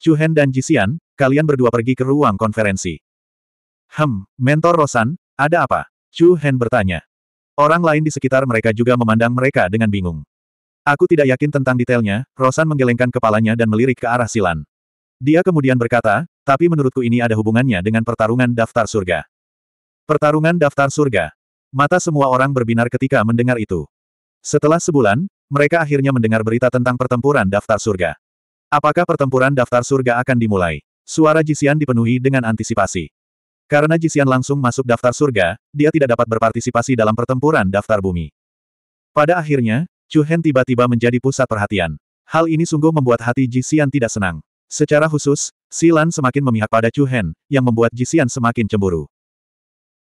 Chu Hen dan Ji Xian, kalian berdua pergi ke ruang konferensi. Hem, mentor Rosan, ada apa? Chu Hen bertanya. Orang lain di sekitar mereka juga memandang mereka dengan bingung. Aku tidak yakin tentang detailnya, Rosan menggelengkan kepalanya dan melirik ke arah Silan. Dia kemudian berkata, tapi menurutku ini ada hubungannya dengan pertarungan daftar surga. Pertarungan daftar surga. Mata semua orang berbinar ketika mendengar itu. Setelah sebulan, mereka akhirnya mendengar berita tentang pertempuran daftar surga. Apakah pertempuran daftar surga akan dimulai? Suara Jisian dipenuhi dengan antisipasi. Karena Jisian langsung masuk daftar surga, dia tidak dapat berpartisipasi dalam pertempuran daftar bumi. Pada akhirnya, Chu Hen tiba-tiba menjadi pusat perhatian. Hal ini sungguh membuat hati Jisian tidak senang. Secara khusus, Silan semakin memihak pada Chu Hen, yang membuat Jisian semakin cemburu.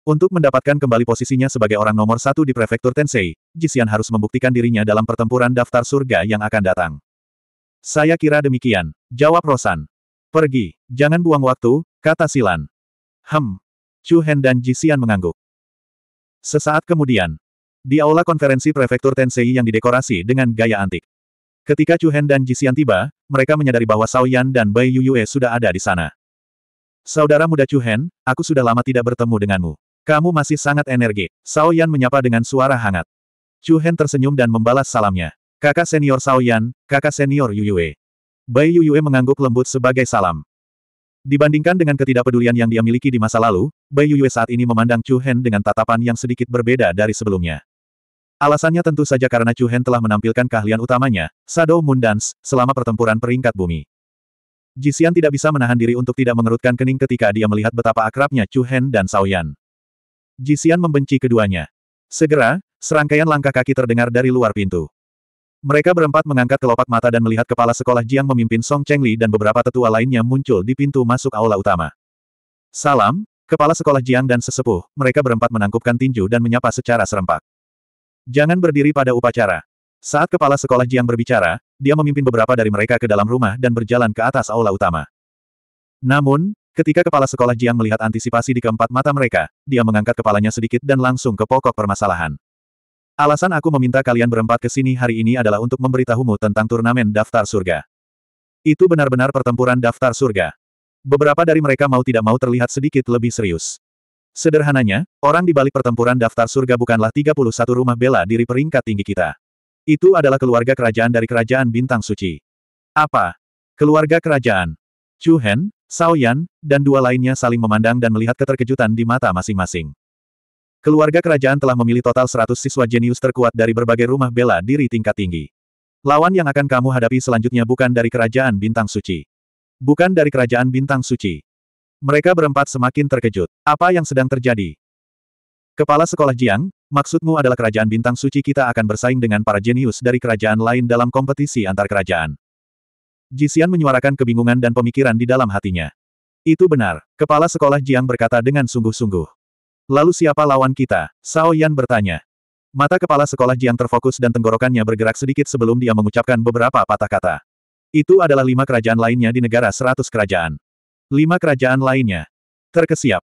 Untuk mendapatkan kembali posisinya sebagai orang nomor satu di prefektur Tensei, Jisian harus membuktikan dirinya dalam pertempuran daftar surga yang akan datang. Saya kira demikian, jawab Rosan. Pergi, jangan buang waktu, kata Silan. Hem. Chu Hen dan Jisian mengangguk. Sesaat kemudian, di aula konferensi prefektur Tensei yang didekorasi dengan gaya antik. Ketika Chu Hen dan Jisian tiba, mereka menyadari bahwa Sao Yan dan Bai Yue sudah ada di sana. Saudara muda Chu Hen, aku sudah lama tidak bertemu denganmu. Kamu masih sangat energi. Sao Yan menyapa dengan suara hangat. Chu Hen tersenyum dan membalas salamnya. Kakak senior Sao kakak senior Yuyue. Bai Yuyue mengangguk lembut sebagai salam. Dibandingkan dengan ketidakpedulian yang dia miliki di masa lalu, Bai Yuyue saat ini memandang Chu Hen dengan tatapan yang sedikit berbeda dari sebelumnya. Alasannya tentu saja karena Chu Hen telah menampilkan keahlian utamanya, Shadow Moon Dance, selama pertempuran peringkat bumi. Jisian tidak bisa menahan diri untuk tidak mengerutkan kening ketika dia melihat betapa akrabnya Chu Hen dan Sao Yan. Jisian membenci keduanya. Segera, serangkaian langkah kaki terdengar dari luar pintu. Mereka berempat mengangkat kelopak mata dan melihat kepala sekolah Jiang memimpin Song Chengli dan beberapa tetua lainnya muncul di pintu masuk aula utama. Salam, kepala sekolah Jiang dan sesepuh, mereka berempat menangkupkan tinju dan menyapa secara serempak. Jangan berdiri pada upacara. Saat kepala sekolah Jiang berbicara, dia memimpin beberapa dari mereka ke dalam rumah dan berjalan ke atas aula utama. Namun, ketika kepala sekolah Jiang melihat antisipasi di keempat mata mereka, dia mengangkat kepalanya sedikit dan langsung ke pokok permasalahan. Alasan aku meminta kalian berempat ke sini hari ini adalah untuk memberitahumu tentang turnamen daftar surga. Itu benar-benar pertempuran daftar surga. Beberapa dari mereka mau tidak mau terlihat sedikit lebih serius. Sederhananya, orang di balik pertempuran daftar surga bukanlah 31 rumah bela diri peringkat tinggi kita. Itu adalah keluarga kerajaan dari kerajaan bintang suci. Apa? Keluarga kerajaan. Chu Hen, Sao Yan, dan dua lainnya saling memandang dan melihat keterkejutan di mata masing-masing. Keluarga kerajaan telah memilih total 100 siswa jenius terkuat dari berbagai rumah bela diri tingkat tinggi. Lawan yang akan kamu hadapi selanjutnya bukan dari kerajaan bintang suci. Bukan dari kerajaan bintang suci. Mereka berempat semakin terkejut. Apa yang sedang terjadi? Kepala sekolah Jiang, maksudmu adalah kerajaan bintang suci kita akan bersaing dengan para jenius dari kerajaan lain dalam kompetisi antar kerajaan. Jisian menyuarakan kebingungan dan pemikiran di dalam hatinya. Itu benar, kepala sekolah Jiang berkata dengan sungguh-sungguh. Lalu siapa lawan kita? Sao Yan bertanya. Mata kepala sekolah Jiang terfokus dan tenggorokannya bergerak sedikit sebelum dia mengucapkan beberapa patah kata. Itu adalah lima kerajaan lainnya di negara seratus kerajaan. Lima kerajaan lainnya. Terkesiap.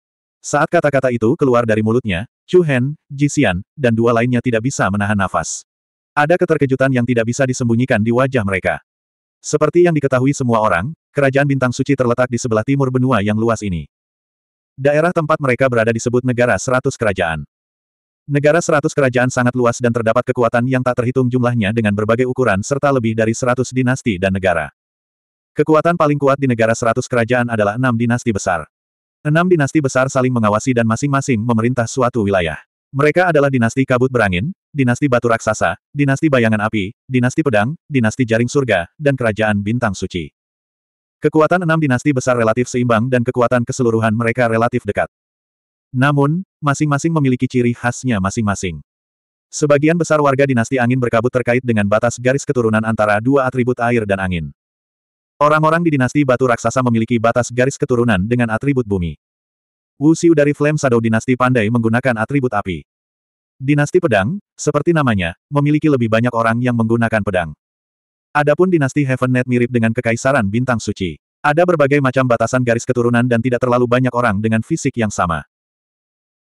Saat kata-kata itu keluar dari mulutnya, Chu Hen, Xian, dan dua lainnya tidak bisa menahan nafas. Ada keterkejutan yang tidak bisa disembunyikan di wajah mereka. Seperti yang diketahui semua orang, kerajaan bintang suci terletak di sebelah timur benua yang luas ini. Daerah tempat mereka berada disebut negara seratus kerajaan. Negara seratus kerajaan sangat luas dan terdapat kekuatan yang tak terhitung jumlahnya dengan berbagai ukuran serta lebih dari seratus dinasti dan negara. Kekuatan paling kuat di negara seratus kerajaan adalah enam dinasti besar. Enam dinasti besar saling mengawasi dan masing-masing memerintah suatu wilayah. Mereka adalah dinasti kabut berangin, dinasti batu raksasa, dinasti bayangan api, dinasti pedang, dinasti jaring surga, dan kerajaan bintang suci. Kekuatan enam dinasti besar relatif seimbang dan kekuatan keseluruhan mereka relatif dekat. Namun, masing-masing memiliki ciri khasnya masing-masing. Sebagian besar warga dinasti angin berkabut terkait dengan batas garis keturunan antara dua atribut air dan angin. Orang-orang di dinasti batu raksasa memiliki batas garis keturunan dengan atribut bumi. Wu Xiu dari Flame Shadow dinasti pandai menggunakan atribut api. Dinasti pedang, seperti namanya, memiliki lebih banyak orang yang menggunakan pedang. Adapun dinasti Heaven Net mirip dengan kekaisaran bintang suci. Ada berbagai macam batasan garis keturunan dan tidak terlalu banyak orang dengan fisik yang sama.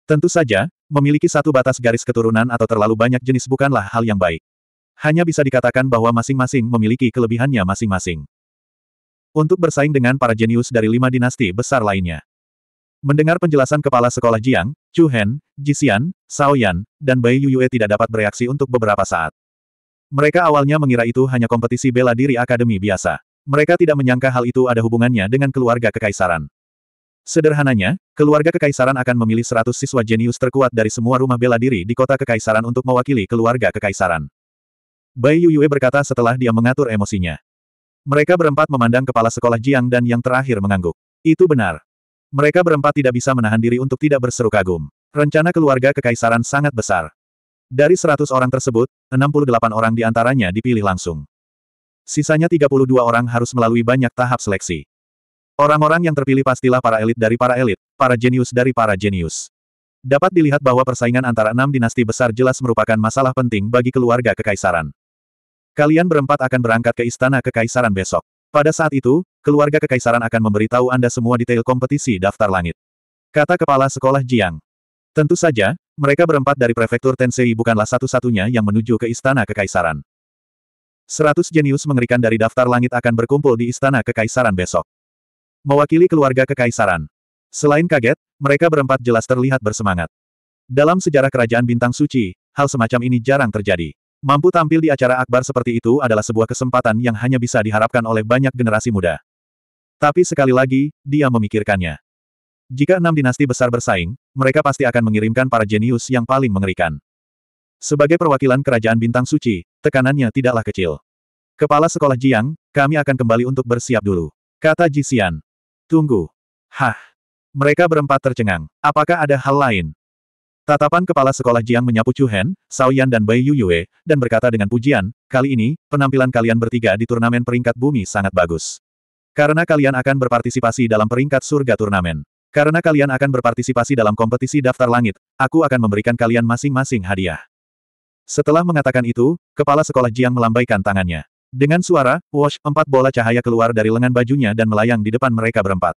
Tentu saja, memiliki satu batas garis keturunan atau terlalu banyak jenis bukanlah hal yang baik. Hanya bisa dikatakan bahwa masing-masing memiliki kelebihannya masing-masing. Untuk bersaing dengan para jenius dari lima dinasti besar lainnya. Mendengar penjelasan kepala sekolah Jiang, Chu Hen, Xian, Sao Yan, dan Bai Yuyue tidak dapat bereaksi untuk beberapa saat. Mereka awalnya mengira itu hanya kompetisi bela diri akademi biasa. Mereka tidak menyangka hal itu ada hubungannya dengan keluarga kekaisaran. Sederhananya, keluarga kekaisaran akan memilih 100 siswa jenius terkuat dari semua rumah bela diri di kota kekaisaran untuk mewakili keluarga kekaisaran. Bai Yuyue berkata setelah dia mengatur emosinya. Mereka berempat memandang kepala sekolah Jiang dan yang terakhir mengangguk. Itu benar. Mereka berempat tidak bisa menahan diri untuk tidak berseru kagum. Rencana keluarga kekaisaran sangat besar. Dari 100 orang tersebut, 68 orang di antaranya dipilih langsung. Sisanya 32 orang harus melalui banyak tahap seleksi. Orang-orang yang terpilih pastilah para elit dari para elit, para jenius dari para jenius. Dapat dilihat bahwa persaingan antara enam dinasti besar jelas merupakan masalah penting bagi keluarga kekaisaran. Kalian berempat akan berangkat ke istana kekaisaran besok. Pada saat itu, keluarga kekaisaran akan memberitahu Anda semua detail kompetisi daftar langit. Kata kepala sekolah Jiang. Tentu saja, mereka berempat dari prefektur Tensei bukanlah satu-satunya yang menuju ke Istana Kekaisaran. Seratus jenius mengerikan dari daftar langit akan berkumpul di Istana Kekaisaran besok. Mewakili keluarga Kekaisaran. Selain kaget, mereka berempat jelas terlihat bersemangat. Dalam sejarah kerajaan bintang suci, hal semacam ini jarang terjadi. Mampu tampil di acara akbar seperti itu adalah sebuah kesempatan yang hanya bisa diharapkan oleh banyak generasi muda. Tapi sekali lagi, dia memikirkannya. Jika enam dinasti besar bersaing, mereka pasti akan mengirimkan para jenius yang paling mengerikan. Sebagai perwakilan kerajaan bintang suci, tekanannya tidaklah kecil. Kepala sekolah Jiang, kami akan kembali untuk bersiap dulu. Kata Jisian. Tunggu. Hah. Mereka berempat tercengang. Apakah ada hal lain? Tatapan kepala sekolah Jiang menyapu Chu Hen, Sao dan Bai Yuyue, dan berkata dengan pujian, kali ini, penampilan kalian bertiga di turnamen peringkat bumi sangat bagus. Karena kalian akan berpartisipasi dalam peringkat surga turnamen. Karena kalian akan berpartisipasi dalam kompetisi daftar langit, aku akan memberikan kalian masing-masing hadiah. Setelah mengatakan itu, kepala sekolah Jiang melambaikan tangannya. Dengan suara, wash, empat bola cahaya keluar dari lengan bajunya dan melayang di depan mereka berempat.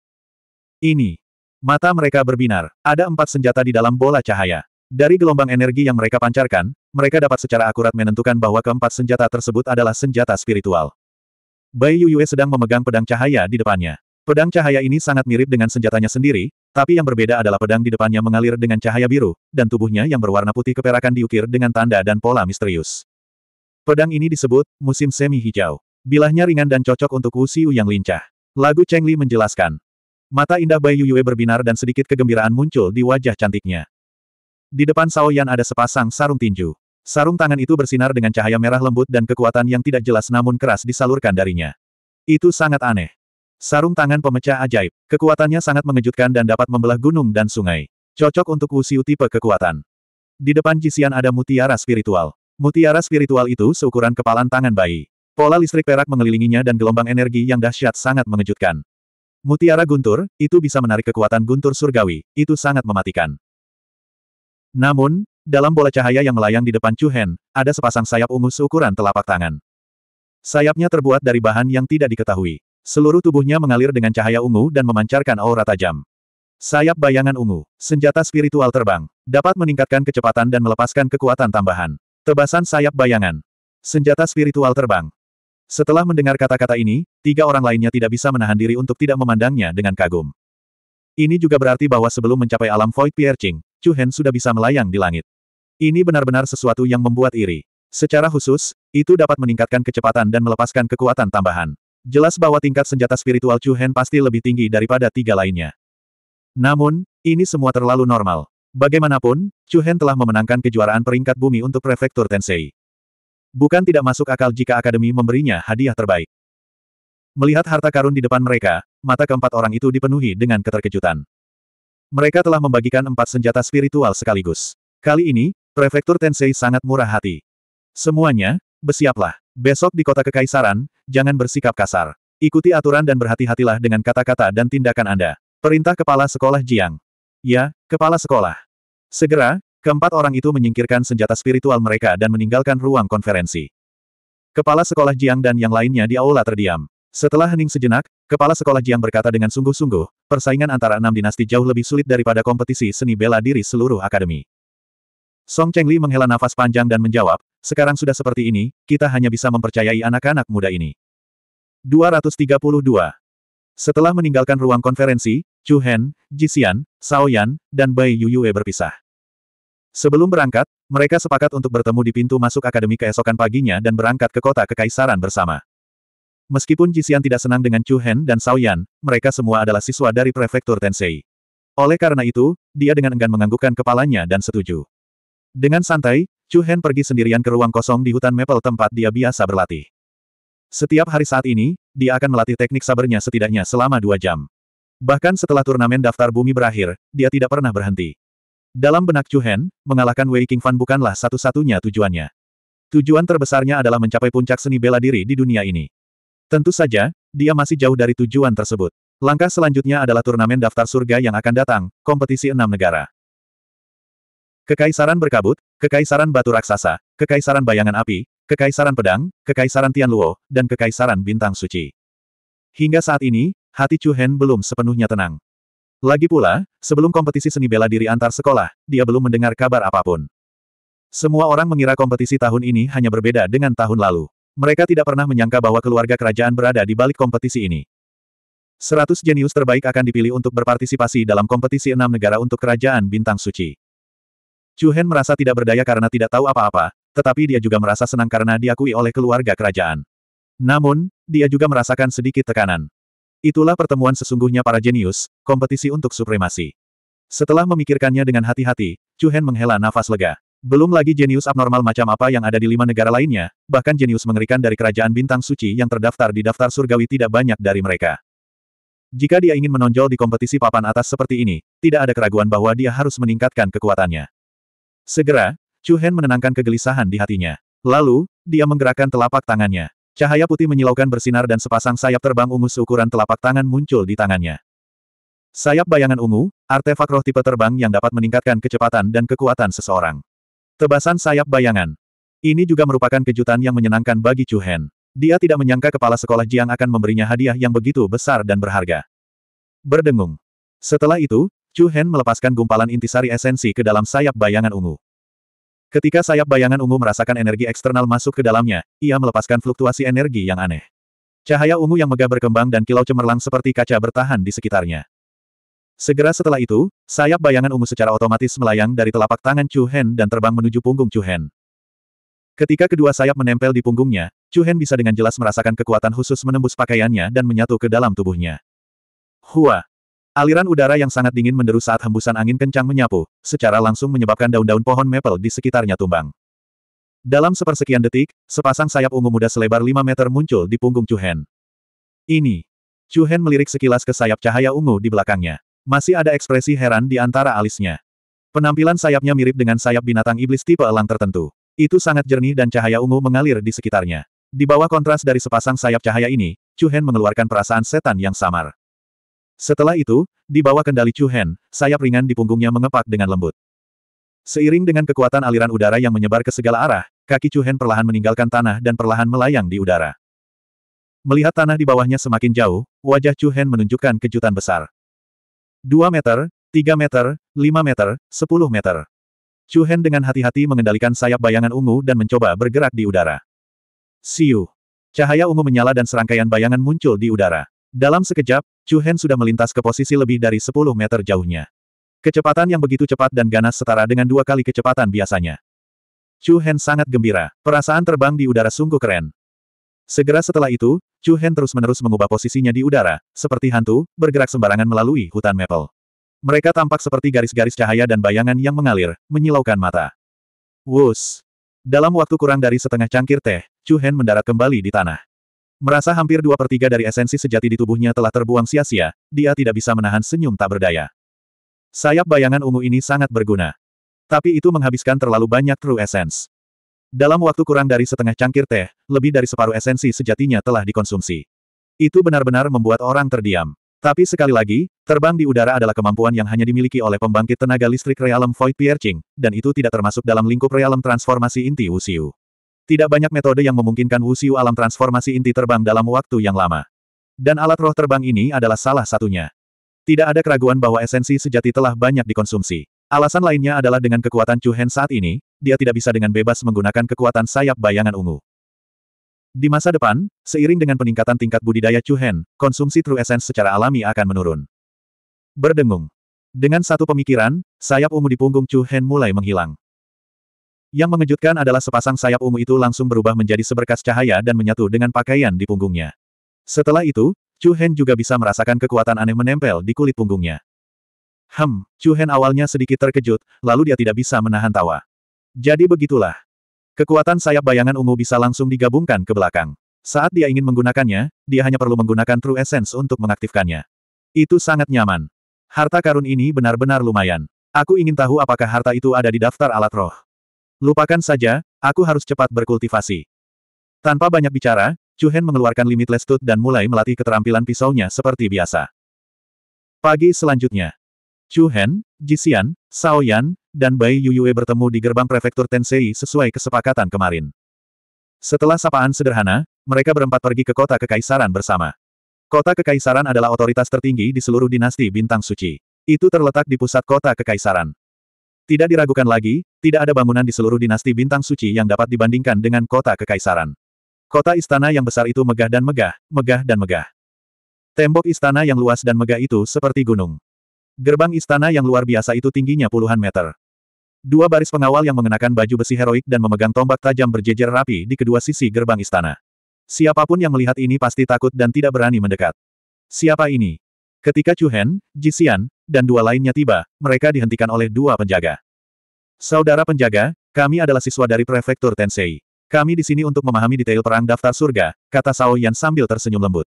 Ini. Mata mereka berbinar. Ada empat senjata di dalam bola cahaya. Dari gelombang energi yang mereka pancarkan, mereka dapat secara akurat menentukan bahwa keempat senjata tersebut adalah senjata spiritual. Bai Yuyue sedang memegang pedang cahaya di depannya. Pedang cahaya ini sangat mirip dengan senjatanya sendiri, tapi yang berbeda adalah pedang di depannya mengalir dengan cahaya biru, dan tubuhnya yang berwarna putih keperakan diukir dengan tanda dan pola misterius. Pedang ini disebut, musim semi hijau. Bilahnya ringan dan cocok untuk Wu Xiu yang lincah. Lagu Cheng Li menjelaskan. Mata indah Bai Yuyue berbinar dan sedikit kegembiraan muncul di wajah cantiknya. Di depan Sao Yan ada sepasang sarung tinju. Sarung tangan itu bersinar dengan cahaya merah lembut dan kekuatan yang tidak jelas namun keras disalurkan darinya. Itu sangat aneh. Sarung tangan pemecah ajaib. Kekuatannya sangat mengejutkan dan dapat membelah gunung dan sungai. Cocok untuk usiu tipe kekuatan. Di depan Jisian ada mutiara spiritual. Mutiara spiritual itu seukuran kepalan tangan bayi. Pola listrik perak mengelilinginya dan gelombang energi yang dahsyat sangat mengejutkan. Mutiara guntur, itu bisa menarik kekuatan guntur surgawi, itu sangat mematikan. Namun, dalam bola cahaya yang melayang di depan Chuhen, ada sepasang sayap ungu seukuran telapak tangan. Sayapnya terbuat dari bahan yang tidak diketahui. Seluruh tubuhnya mengalir dengan cahaya ungu dan memancarkan aura tajam. Sayap bayangan ungu, senjata spiritual terbang, dapat meningkatkan kecepatan dan melepaskan kekuatan tambahan. Tebasan sayap bayangan, senjata spiritual terbang. Setelah mendengar kata-kata ini, tiga orang lainnya tidak bisa menahan diri untuk tidak memandangnya dengan kagum. Ini juga berarti bahwa sebelum mencapai alam Void Piercing, Chu Hen sudah bisa melayang di langit. Ini benar-benar sesuatu yang membuat iri. Secara khusus, itu dapat meningkatkan kecepatan dan melepaskan kekuatan tambahan jelas bahwa tingkat senjata spiritual Chu Hen pasti lebih tinggi daripada tiga lainnya. Namun, ini semua terlalu normal. Bagaimanapun, Chu Hen telah memenangkan kejuaraan peringkat bumi untuk prefektur Tensei. Bukan tidak masuk akal jika akademi memberinya hadiah terbaik. Melihat harta karun di depan mereka, mata keempat orang itu dipenuhi dengan keterkejutan. Mereka telah membagikan empat senjata spiritual sekaligus. Kali ini, Prefektur Tensei sangat murah hati. Semuanya, bersiaplah. Besok di kota Kekaisaran, jangan bersikap kasar. Ikuti aturan dan berhati-hatilah dengan kata-kata dan tindakan Anda. Perintah Kepala Sekolah Jiang. Ya, Kepala Sekolah. Segera, keempat orang itu menyingkirkan senjata spiritual mereka dan meninggalkan ruang konferensi. Kepala Sekolah Jiang dan yang lainnya di aula terdiam. Setelah hening sejenak, Kepala Sekolah Jiang berkata dengan sungguh-sungguh, persaingan antara enam dinasti jauh lebih sulit daripada kompetisi seni bela diri seluruh akademi. Song Chengli menghela nafas panjang dan menjawab, sekarang sudah seperti ini, kita hanya bisa mempercayai anak-anak muda ini. 232. Setelah meninggalkan ruang konferensi, Chu Hen, Jixian, Sao Yan, dan Bai Yu Yue berpisah. Sebelum berangkat, mereka sepakat untuk bertemu di pintu masuk akademi keesokan paginya dan berangkat ke kota kekaisaran bersama. Meskipun Jixian tidak senang dengan Chu Hen dan Sao Yan, mereka semua adalah siswa dari prefektur Tensei. Oleh karena itu, dia dengan enggan menganggukkan kepalanya dan setuju. Dengan santai, Chu Hen pergi sendirian ke ruang kosong di hutan Maple tempat dia biasa berlatih. Setiap hari saat ini, dia akan melatih teknik sabernya setidaknya selama dua jam. Bahkan setelah turnamen daftar bumi berakhir, dia tidak pernah berhenti. Dalam benak Chu Hen, mengalahkan Wei King Fan bukanlah satu-satunya tujuannya. Tujuan terbesarnya adalah mencapai puncak seni bela diri di dunia ini. Tentu saja, dia masih jauh dari tujuan tersebut. Langkah selanjutnya adalah turnamen daftar surga yang akan datang, kompetisi enam negara. Kekaisaran berkabut, Kekaisaran batu raksasa, Kekaisaran bayangan api, Kekaisaran pedang, Kekaisaran Tianluo, dan Kekaisaran bintang suci. Hingga saat ini, hati Chu Hen belum sepenuhnya tenang. Lagi pula, sebelum kompetisi seni bela diri antar sekolah, dia belum mendengar kabar apapun. Semua orang mengira kompetisi tahun ini hanya berbeda dengan tahun lalu. Mereka tidak pernah menyangka bahwa keluarga kerajaan berada di balik kompetisi ini. Seratus jenius terbaik akan dipilih untuk berpartisipasi dalam kompetisi enam negara untuk kerajaan bintang suci. Chu Hen merasa tidak berdaya karena tidak tahu apa-apa, tetapi dia juga merasa senang karena diakui oleh keluarga kerajaan. Namun, dia juga merasakan sedikit tekanan. Itulah pertemuan sesungguhnya para jenius, kompetisi untuk supremasi. Setelah memikirkannya dengan hati-hati, Chu Hen menghela nafas lega. Belum lagi jenius abnormal macam apa yang ada di lima negara lainnya, bahkan jenius mengerikan dari kerajaan bintang suci yang terdaftar di daftar surgawi tidak banyak dari mereka. Jika dia ingin menonjol di kompetisi papan atas seperti ini, tidak ada keraguan bahwa dia harus meningkatkan kekuatannya. Segera, Chu Hen menenangkan kegelisahan di hatinya. Lalu, dia menggerakkan telapak tangannya. Cahaya putih menyilaukan bersinar dan sepasang sayap terbang ungu seukuran telapak tangan muncul di tangannya. Sayap bayangan ungu, artefak roh tipe terbang yang dapat meningkatkan kecepatan dan kekuatan seseorang. Tebasan sayap bayangan. Ini juga merupakan kejutan yang menyenangkan bagi Chu Hen. Dia tidak menyangka kepala sekolah Jiang akan memberinya hadiah yang begitu besar dan berharga. Berdengung. Setelah itu, Chu Hen melepaskan gumpalan intisari esensi ke dalam sayap bayangan ungu. Ketika sayap bayangan ungu merasakan energi eksternal masuk ke dalamnya, ia melepaskan fluktuasi energi yang aneh. Cahaya ungu yang megah berkembang dan kilau cemerlang seperti kaca bertahan di sekitarnya. Segera setelah itu, sayap bayangan ungu secara otomatis melayang dari telapak tangan Chu Hen dan terbang menuju punggung Chu Hen. Ketika kedua sayap menempel di punggungnya, Chu Hen bisa dengan jelas merasakan kekuatan khusus menembus pakaiannya dan menyatu ke dalam tubuhnya. Hua! Aliran udara yang sangat dingin menderu saat hembusan angin kencang menyapu, secara langsung menyebabkan daun-daun pohon maple di sekitarnya tumbang. Dalam sepersekian detik, sepasang sayap ungu muda selebar 5 meter muncul di punggung Chuhen. Ini. Chuhen melirik sekilas ke sayap cahaya ungu di belakangnya. Masih ada ekspresi heran di antara alisnya. Penampilan sayapnya mirip dengan sayap binatang iblis tipe elang tertentu. Itu sangat jernih dan cahaya ungu mengalir di sekitarnya. Di bawah kontras dari sepasang sayap cahaya ini, Chuhen mengeluarkan perasaan setan yang samar. Setelah itu, di bawah kendali Chu Hen, sayap ringan di punggungnya mengepak dengan lembut. Seiring dengan kekuatan aliran udara yang menyebar ke segala arah, kaki Chu Hen perlahan meninggalkan tanah dan perlahan melayang di udara. Melihat tanah di bawahnya semakin jauh, wajah Chu Hen menunjukkan kejutan besar. 2 meter, 3 meter, 5 meter, 10 meter. Chu Hen dengan hati-hati mengendalikan sayap bayangan ungu dan mencoba bergerak di udara. Siu. Cahaya ungu menyala dan serangkaian bayangan muncul di udara. Dalam sekejap, Chu Hen sudah melintas ke posisi lebih dari 10 meter jauhnya. Kecepatan yang begitu cepat dan ganas setara dengan dua kali kecepatan biasanya. Chu Hen sangat gembira, perasaan terbang di udara sungguh keren. Segera setelah itu, Chu Hen terus-menerus mengubah posisinya di udara, seperti hantu, bergerak sembarangan melalui hutan maple. Mereka tampak seperti garis-garis cahaya dan bayangan yang mengalir, menyilaukan mata. Wus! Dalam waktu kurang dari setengah cangkir teh, Chu Hen mendarat kembali di tanah. Merasa hampir dua per tiga dari esensi sejati di tubuhnya telah terbuang sia-sia, dia tidak bisa menahan senyum tak berdaya. Sayap bayangan ungu ini sangat berguna. Tapi itu menghabiskan terlalu banyak true essence. Dalam waktu kurang dari setengah cangkir teh, lebih dari separuh esensi sejatinya telah dikonsumsi. Itu benar-benar membuat orang terdiam. Tapi sekali lagi, terbang di udara adalah kemampuan yang hanya dimiliki oleh pembangkit tenaga listrik realem Void Piercing, dan itu tidak termasuk dalam lingkup realem transformasi inti Wusiu. Tidak banyak metode yang memungkinkan Wuxiu alam transformasi inti terbang dalam waktu yang lama. Dan alat roh terbang ini adalah salah satunya. Tidak ada keraguan bahwa esensi sejati telah banyak dikonsumsi. Alasan lainnya adalah dengan kekuatan Chu Hen saat ini, dia tidak bisa dengan bebas menggunakan kekuatan sayap bayangan ungu. Di masa depan, seiring dengan peningkatan tingkat budidaya Chu Hen, konsumsi True Essence secara alami akan menurun. Berdengung. Dengan satu pemikiran, sayap ungu di punggung Chu Hen mulai menghilang. Yang mengejutkan adalah sepasang sayap ungu itu langsung berubah menjadi seberkas cahaya dan menyatu dengan pakaian di punggungnya. Setelah itu, Chu Hen juga bisa merasakan kekuatan aneh menempel di kulit punggungnya. Hem, Chu Hen awalnya sedikit terkejut, lalu dia tidak bisa menahan tawa. Jadi begitulah. Kekuatan sayap bayangan ungu bisa langsung digabungkan ke belakang. Saat dia ingin menggunakannya, dia hanya perlu menggunakan True Essence untuk mengaktifkannya. Itu sangat nyaman. Harta karun ini benar-benar lumayan. Aku ingin tahu apakah harta itu ada di daftar alat roh. Lupakan saja, aku harus cepat berkultivasi. Tanpa banyak bicara, Chu Hen mengeluarkan limitless tooth dan mulai melatih keterampilan pisaunya seperti biasa. Pagi selanjutnya, Chu Hen, Jisian, Sao Yan, dan Bai Yuyue bertemu di gerbang prefektur Tensei sesuai kesepakatan kemarin. Setelah sapaan sederhana, mereka berempat pergi ke kota kekaisaran bersama. Kota kekaisaran adalah otoritas tertinggi di seluruh dinasti bintang suci. Itu terletak di pusat kota kekaisaran. Tidak diragukan lagi, tidak ada bangunan di seluruh dinasti bintang suci yang dapat dibandingkan dengan kota kekaisaran. Kota istana yang besar itu megah dan megah, megah dan megah. Tembok istana yang luas dan megah itu seperti gunung. Gerbang istana yang luar biasa itu tingginya puluhan meter. Dua baris pengawal yang mengenakan baju besi heroik dan memegang tombak tajam berjejer rapi di kedua sisi gerbang istana. Siapapun yang melihat ini pasti takut dan tidak berani mendekat. Siapa ini? Ketika Chu Hen, Xian, dan dua lainnya tiba, mereka dihentikan oleh dua penjaga. Saudara penjaga, kami adalah siswa dari prefektur Tensei. Kami di sini untuk memahami detail perang daftar surga, kata Sao Yan sambil tersenyum lembut.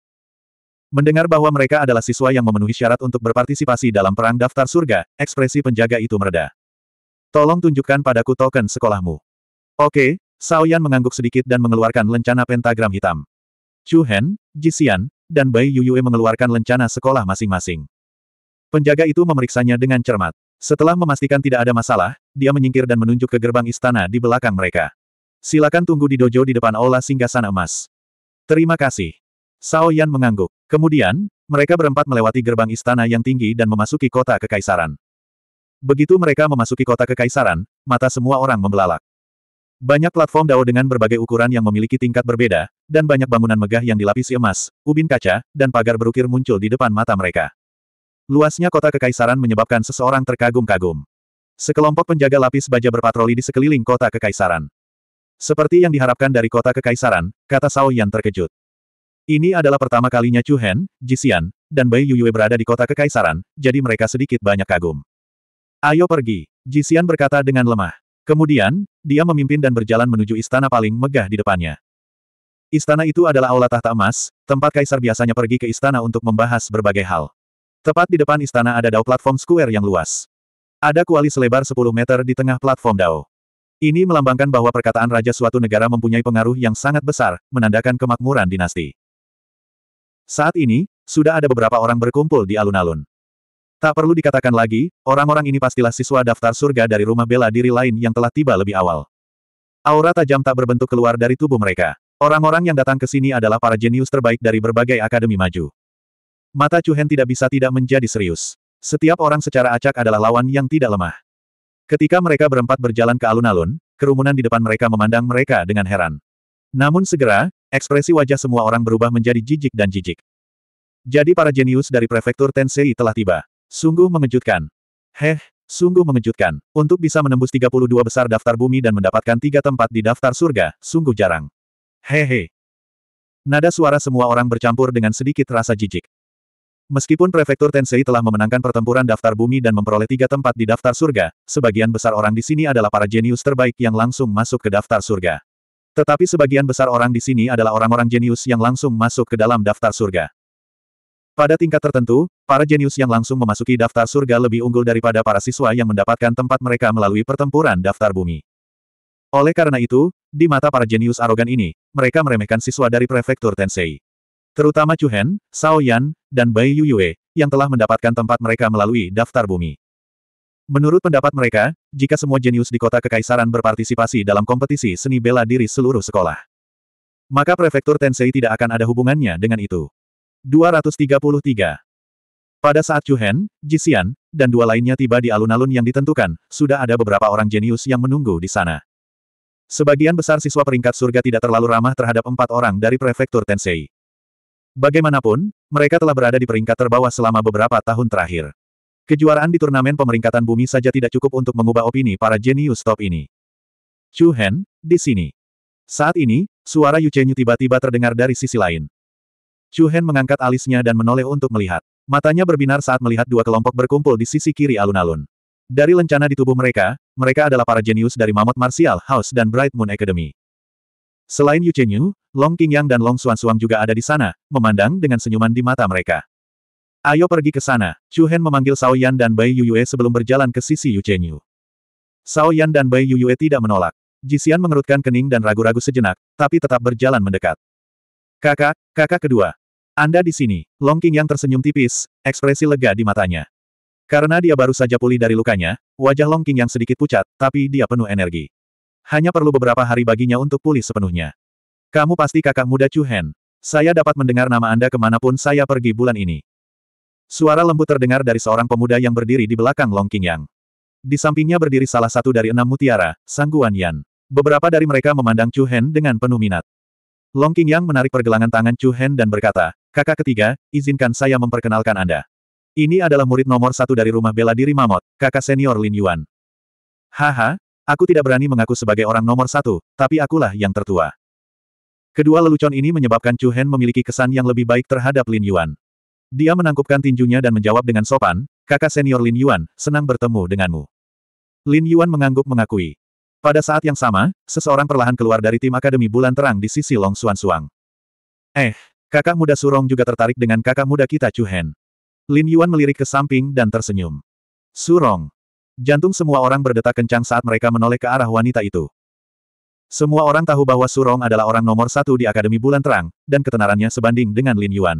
Mendengar bahwa mereka adalah siswa yang memenuhi syarat untuk berpartisipasi dalam perang daftar surga, ekspresi penjaga itu mereda. Tolong tunjukkan padaku token sekolahmu. Oke, Sao Yan mengangguk sedikit dan mengeluarkan lencana pentagram hitam. Chu Hen, Xian dan Bai Yuyue mengeluarkan lencana sekolah masing-masing. Penjaga itu memeriksanya dengan cermat. Setelah memastikan tidak ada masalah, dia menyingkir dan menunjuk ke gerbang istana di belakang mereka. Silakan tunggu di dojo di depan aula singgasana emas. Terima kasih. Sao Yan mengangguk. Kemudian, mereka berempat melewati gerbang istana yang tinggi dan memasuki kota kekaisaran. Begitu mereka memasuki kota kekaisaran, mata semua orang membelalak. Banyak platform DAO dengan berbagai ukuran yang memiliki tingkat berbeda, dan banyak bangunan megah yang dilapisi emas, ubin kaca, dan pagar berukir muncul di depan mata mereka. Luasnya kota kekaisaran menyebabkan seseorang terkagum-kagum. Sekelompok penjaga lapis baja berpatroli di sekeliling kota kekaisaran. Seperti yang diharapkan dari kota kekaisaran, kata Sao Yan terkejut. Ini adalah pertama kalinya Chu Hen, Jixian, dan Bai Yuyue berada di kota kekaisaran, jadi mereka sedikit banyak kagum. Ayo pergi, Jixian berkata dengan lemah. Kemudian, dia memimpin dan berjalan menuju istana paling megah di depannya. Istana itu adalah aula tahta emas, tempat kaisar biasanya pergi ke istana untuk membahas berbagai hal. Tepat di depan istana ada dao platform square yang luas. Ada kuali selebar 10 meter di tengah platform dao. Ini melambangkan bahwa perkataan raja suatu negara mempunyai pengaruh yang sangat besar, menandakan kemakmuran dinasti. Saat ini, sudah ada beberapa orang berkumpul di alun-alun. Tak perlu dikatakan lagi, orang-orang ini pastilah siswa daftar surga dari rumah bela diri lain yang telah tiba lebih awal. Aura tajam tak berbentuk keluar dari tubuh mereka. Orang-orang yang datang ke sini adalah para jenius terbaik dari berbagai akademi maju. Mata Hen tidak bisa tidak menjadi serius. Setiap orang secara acak adalah lawan yang tidak lemah. Ketika mereka berempat berjalan ke alun-alun, kerumunan di depan mereka memandang mereka dengan heran. Namun segera, ekspresi wajah semua orang berubah menjadi jijik dan jijik. Jadi para jenius dari prefektur Tensei telah tiba. Sungguh mengejutkan. Heh, sungguh mengejutkan. Untuk bisa menembus 32 besar daftar bumi dan mendapatkan tiga tempat di daftar surga, sungguh jarang. Hehe. Nada suara semua orang bercampur dengan sedikit rasa jijik. Meskipun Prefektur Tensei telah memenangkan pertempuran daftar bumi dan memperoleh tiga tempat di daftar surga, sebagian besar orang di sini adalah para jenius terbaik yang langsung masuk ke daftar surga. Tetapi sebagian besar orang di sini adalah orang-orang jenius yang langsung masuk ke dalam daftar surga. Pada tingkat tertentu, para jenius yang langsung memasuki daftar surga lebih unggul daripada para siswa yang mendapatkan tempat mereka melalui pertempuran daftar bumi. Oleh karena itu, di mata para jenius arogan ini, mereka meremehkan siswa dari prefektur Tensei. Terutama Chuhen, Sao Yan, dan Bai Yuyue, yang telah mendapatkan tempat mereka melalui daftar bumi. Menurut pendapat mereka, jika semua jenius di kota kekaisaran berpartisipasi dalam kompetisi seni bela diri seluruh sekolah, maka prefektur Tensei tidak akan ada hubungannya dengan itu. 233. Pada saat Chuhen, Jisian, dan dua lainnya tiba di alun-alun yang ditentukan, sudah ada beberapa orang jenius yang menunggu di sana. Sebagian besar siswa peringkat surga tidak terlalu ramah terhadap empat orang dari prefektur Tensei. Bagaimanapun, mereka telah berada di peringkat terbawah selama beberapa tahun terakhir. Kejuaraan di turnamen pemeringkatan bumi saja tidak cukup untuk mengubah opini para jenius top ini. Chu Hen, di sini. Saat ini, suara Yu Chenyu tiba-tiba terdengar dari sisi lain. Chu Hen mengangkat alisnya dan menoleh untuk melihat. Matanya berbinar saat melihat dua kelompok berkumpul di sisi kiri alun-alun. Dari lencana di tubuh mereka, mereka adalah para jenius dari Mammoth Martial House dan Bright Moon Academy. Selain Yu Chenyu, Long Qingyang dan Long Xuanxuang juga ada di sana, memandang dengan senyuman di mata mereka. Ayo pergi ke sana, Chu Hen memanggil Sao Yan dan Bai Yu Yue sebelum berjalan ke sisi Yu Chenyu. Sao Yan dan Bai Yu Yue tidak menolak. Jisian mengerutkan kening dan ragu-ragu sejenak, tapi tetap berjalan mendekat. Kakak, kakak kedua, anda di sini, Long King yang tersenyum tipis, ekspresi lega di matanya. Karena dia baru saja pulih dari lukanya, wajah Long King yang sedikit pucat, tapi dia penuh energi. Hanya perlu beberapa hari baginya untuk pulih sepenuhnya. Kamu pasti kakak muda Chu Hen. Saya dapat mendengar nama Anda kemanapun saya pergi bulan ini. Suara lembut terdengar dari seorang pemuda yang berdiri di belakang Long King Yang. Di sampingnya berdiri salah satu dari enam mutiara, Sangguan Yan. Beberapa dari mereka memandang Chu Hen dengan penuh minat. Long King Yang menarik pergelangan tangan Chu Hen dan berkata, Kakak ketiga, izinkan saya memperkenalkan Anda. Ini adalah murid nomor satu dari rumah bela diri Mamot, kakak senior Lin Yuan. Haha, aku tidak berani mengaku sebagai orang nomor satu, tapi akulah yang tertua. Kedua lelucon ini menyebabkan Chu Hen memiliki kesan yang lebih baik terhadap Lin Yuan. Dia menangkupkan tinjunya dan menjawab dengan sopan, kakak senior Lin Yuan, senang bertemu denganmu. Lin Yuan mengangguk mengakui. Pada saat yang sama, seseorang perlahan keluar dari tim Akademi Bulan Terang di sisi Long Xuan Suang. Eh, Kakak muda Surong juga tertarik dengan kakak muda kita Chu Hen. Lin Yuan melirik ke samping dan tersenyum. Surong. Jantung semua orang berdetak kencang saat mereka menoleh ke arah wanita itu. Semua orang tahu bahwa Surong adalah orang nomor satu di Akademi Bulan Terang, dan ketenarannya sebanding dengan Lin Yuan.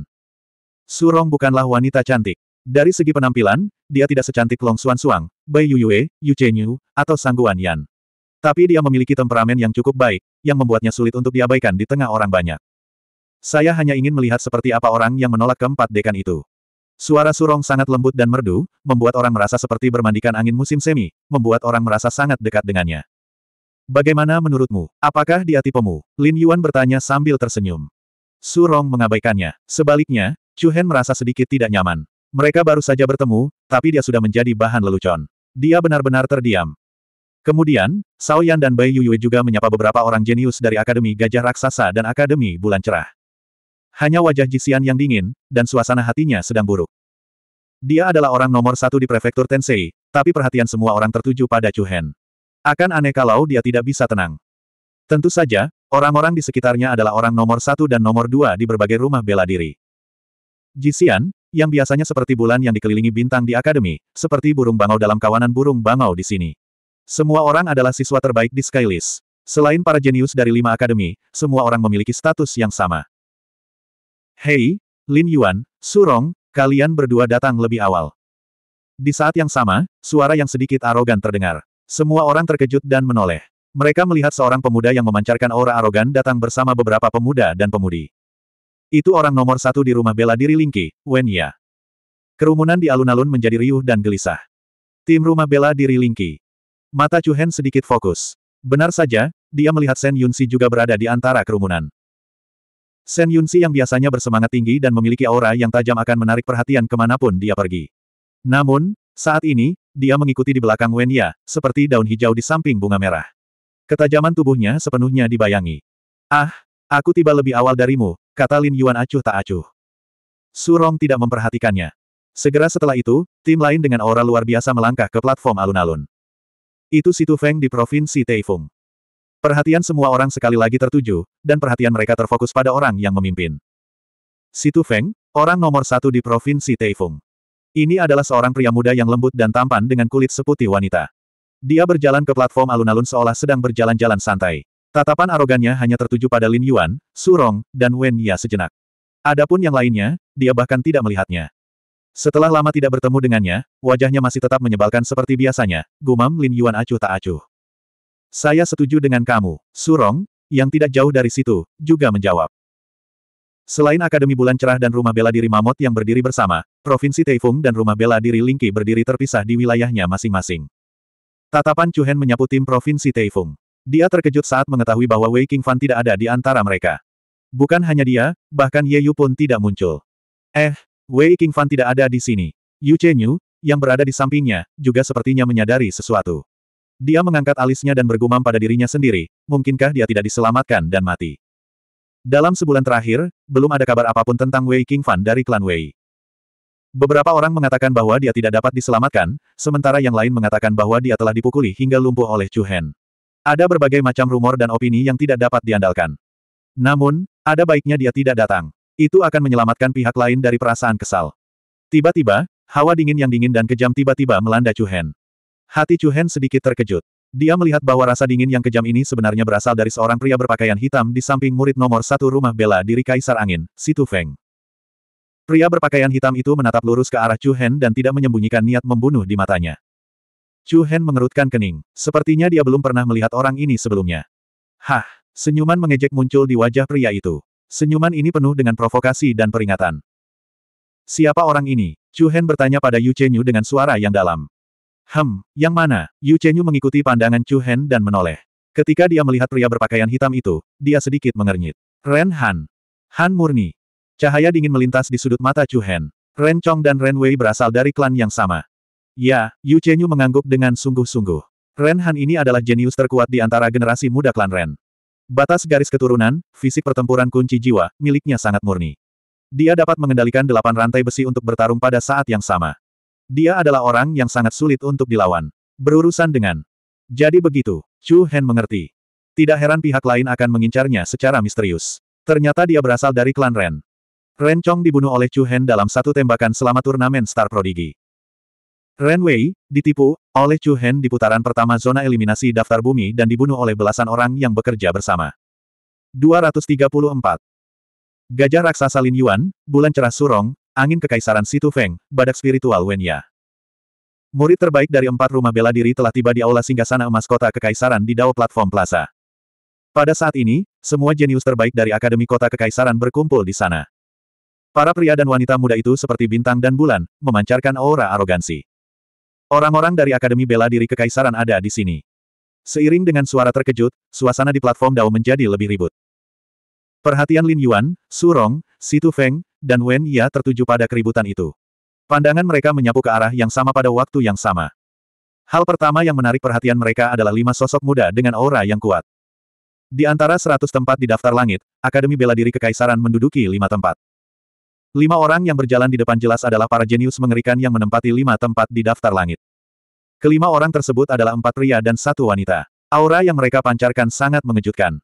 Surong bukanlah wanita cantik. Dari segi penampilan, dia tidak secantik Long Xuan Suang, Bai Yue, Yu Chen Yu, atau Sang Guan Yan. Tapi dia memiliki temperamen yang cukup baik, yang membuatnya sulit untuk diabaikan di tengah orang banyak. Saya hanya ingin melihat seperti apa orang yang menolak keempat dekan itu. Suara surong sangat lembut dan merdu, membuat orang merasa seperti bermandikan angin musim semi, membuat orang merasa sangat dekat dengannya. Bagaimana menurutmu? Apakah dia tipemu? Lin Yuan bertanya sambil tersenyum. Surong mengabaikannya. Sebaliknya, Chu Hen merasa sedikit tidak nyaman. Mereka baru saja bertemu, tapi dia sudah menjadi bahan lelucon. Dia benar-benar terdiam. Kemudian, Sao Yan dan Bai Yuyue juga menyapa beberapa orang jenius dari Akademi Gajah Raksasa dan Akademi Bulan Cerah. Hanya wajah Jisian yang dingin, dan suasana hatinya sedang buruk. Dia adalah orang nomor satu di prefektur Tensei, tapi perhatian semua orang tertuju pada Chu Hen. Akan aneh kalau dia tidak bisa tenang. Tentu saja, orang-orang di sekitarnya adalah orang nomor satu dan nomor dua di berbagai rumah bela diri. Jisian, yang biasanya seperti bulan yang dikelilingi bintang di akademi, seperti burung bangau dalam kawanan burung bangau di sini. Semua orang adalah siswa terbaik di Skylist. Selain para jenius dari lima akademi, semua orang memiliki status yang sama. Hei, Lin Yuan, Surong, kalian berdua datang lebih awal. Di saat yang sama, suara yang sedikit arogan terdengar. Semua orang terkejut dan menoleh. Mereka melihat seorang pemuda yang memancarkan aura arogan datang bersama beberapa pemuda dan pemudi. Itu orang nomor satu di rumah bela diri Lingki, Wen Ya. Kerumunan di alun-alun menjadi riuh dan gelisah. Tim rumah bela diri Lingki. Mata Chu Hen sedikit fokus. Benar saja, dia melihat Shen Yunsi juga berada di antara kerumunan. Shen Yunxi yang biasanya bersemangat tinggi dan memiliki aura yang tajam akan menarik perhatian kemanapun dia pergi. Namun, saat ini, dia mengikuti di belakang Wen Ya, seperti daun hijau di samping bunga merah. Ketajaman tubuhnya sepenuhnya dibayangi. Ah, aku tiba lebih awal darimu, kata Lin Yuan acuh tak acuh. Surong tidak memperhatikannya. Segera setelah itu, tim lain dengan aura luar biasa melangkah ke platform alun-alun. Itu Situ Feng di Provinsi Taifung. Perhatian semua orang sekali lagi tertuju, dan perhatian mereka terfokus pada orang yang memimpin. Situ Feng, orang nomor satu di Provinsi Taifung. Ini adalah seorang pria muda yang lembut dan tampan dengan kulit seputih wanita. Dia berjalan ke platform alun-alun seolah sedang berjalan-jalan santai. Tatapan arogannya hanya tertuju pada Lin Yuan, Surong, dan Wen Ya sejenak. Adapun yang lainnya, dia bahkan tidak melihatnya. Setelah lama tidak bertemu dengannya, wajahnya masih tetap menyebalkan seperti biasanya, gumam Lin Yuan acuh tak acuh. Saya setuju dengan kamu. Surong, yang tidak jauh dari situ, juga menjawab. Selain Akademi Bulan Cerah dan Rumah Bela Diri Mamot yang berdiri bersama, Provinsi Teifung dan Rumah Bela Diri Lingki berdiri terpisah di wilayahnya masing-masing. Tatapan Chuhen menyapu tim Provinsi Teifung. Dia terkejut saat mengetahui bahwa Wei King Fan tidak ada di antara mereka. Bukan hanya dia, bahkan Ye Yu pun tidak muncul. Eh, Wei King Fan tidak ada di sini. Yu Chenyu, yang berada di sampingnya, juga sepertinya menyadari sesuatu. Dia mengangkat alisnya dan bergumam pada dirinya sendiri, mungkinkah dia tidak diselamatkan dan mati. Dalam sebulan terakhir, belum ada kabar apapun tentang Wei King Fan dari klan Wei. Beberapa orang mengatakan bahwa dia tidak dapat diselamatkan, sementara yang lain mengatakan bahwa dia telah dipukuli hingga lumpuh oleh Chu Hen. Ada berbagai macam rumor dan opini yang tidak dapat diandalkan. Namun, ada baiknya dia tidak datang. Itu akan menyelamatkan pihak lain dari perasaan kesal. Tiba-tiba, hawa dingin yang dingin dan kejam tiba-tiba melanda Chu Hen. Hati Chu Hen sedikit terkejut. Dia melihat bahwa rasa dingin yang kejam ini sebenarnya berasal dari seorang pria berpakaian hitam di samping murid nomor satu rumah bela diri Kaisar Angin, Situ Feng. Pria berpakaian hitam itu menatap lurus ke arah Chu Hen dan tidak menyembunyikan niat membunuh di matanya. Chu Hen mengerutkan kening. Sepertinya dia belum pernah melihat orang ini sebelumnya. Hah, senyuman mengejek muncul di wajah pria itu. Senyuman ini penuh dengan provokasi dan peringatan. Siapa orang ini? Chu Hen bertanya pada Yu Chenyu dengan suara yang dalam. Hem, yang mana? Yu Chenyu mengikuti pandangan Chu Hen dan menoleh. Ketika dia melihat pria berpakaian hitam itu, dia sedikit mengernyit. Ren Han. Han murni. Cahaya dingin melintas di sudut mata Chu Hen. Ren Chong dan Ren Wei berasal dari klan yang sama. Ya, Yu Chenyu mengangguk dengan sungguh-sungguh. Ren Han ini adalah jenius terkuat di antara generasi muda klan Ren. Batas garis keturunan, fisik pertempuran kunci jiwa, miliknya sangat murni. Dia dapat mengendalikan delapan rantai besi untuk bertarung pada saat yang sama. Dia adalah orang yang sangat sulit untuk dilawan. Berurusan dengan. Jadi begitu, Chu Hen mengerti. Tidak heran pihak lain akan mengincarnya secara misterius. Ternyata dia berasal dari klan Ren. Ren Chong dibunuh oleh Chu Hen dalam satu tembakan selama turnamen Star Prodigy. Ren Wei, ditipu, oleh Chu Hen di putaran pertama zona eliminasi daftar bumi dan dibunuh oleh belasan orang yang bekerja bersama. 234. Gajah Raksasa Lin Yuan, Bulan Cerah Surong, Angin Kekaisaran Situ Feng, Badak Spiritual Wenya. Murid terbaik dari empat rumah bela diri telah tiba di Aula Singgasana Emas Kota Kekaisaran di Dao Platform Plaza. Pada saat ini, semua jenius terbaik dari Akademi Kota Kekaisaran berkumpul di sana. Para pria dan wanita muda itu seperti bintang dan bulan, memancarkan aura arogansi. Orang-orang dari Akademi Bela Diri Kekaisaran ada di sini. Seiring dengan suara terkejut, suasana di platform Dao menjadi lebih ribut. Perhatian Lin Yuan, Su Rong, Situ Feng, dan Wen Ya tertuju pada keributan itu. Pandangan mereka menyapu ke arah yang sama pada waktu yang sama. Hal pertama yang menarik perhatian mereka adalah lima sosok muda dengan aura yang kuat. Di antara seratus tempat di daftar langit, Akademi Bela Diri Kekaisaran menduduki lima tempat. Lima orang yang berjalan di depan jelas adalah para jenius mengerikan yang menempati lima tempat di daftar langit. Kelima orang tersebut adalah empat pria dan satu wanita. Aura yang mereka pancarkan sangat mengejutkan.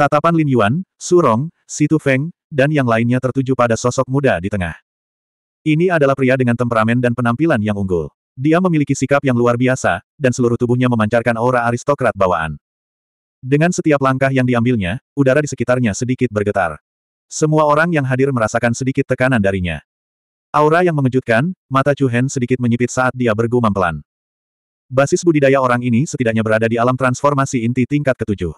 Tatapan Lin Yuan, Su Surong, Situ Feng, dan yang lainnya tertuju pada sosok muda di tengah. Ini adalah pria dengan temperamen dan penampilan yang unggul. Dia memiliki sikap yang luar biasa, dan seluruh tubuhnya memancarkan aura aristokrat bawaan. Dengan setiap langkah yang diambilnya, udara di sekitarnya sedikit bergetar. Semua orang yang hadir merasakan sedikit tekanan darinya. Aura yang mengejutkan, mata Chu Hen sedikit menyipit saat dia bergumam pelan. Basis budidaya orang ini setidaknya berada di alam transformasi inti tingkat ketujuh.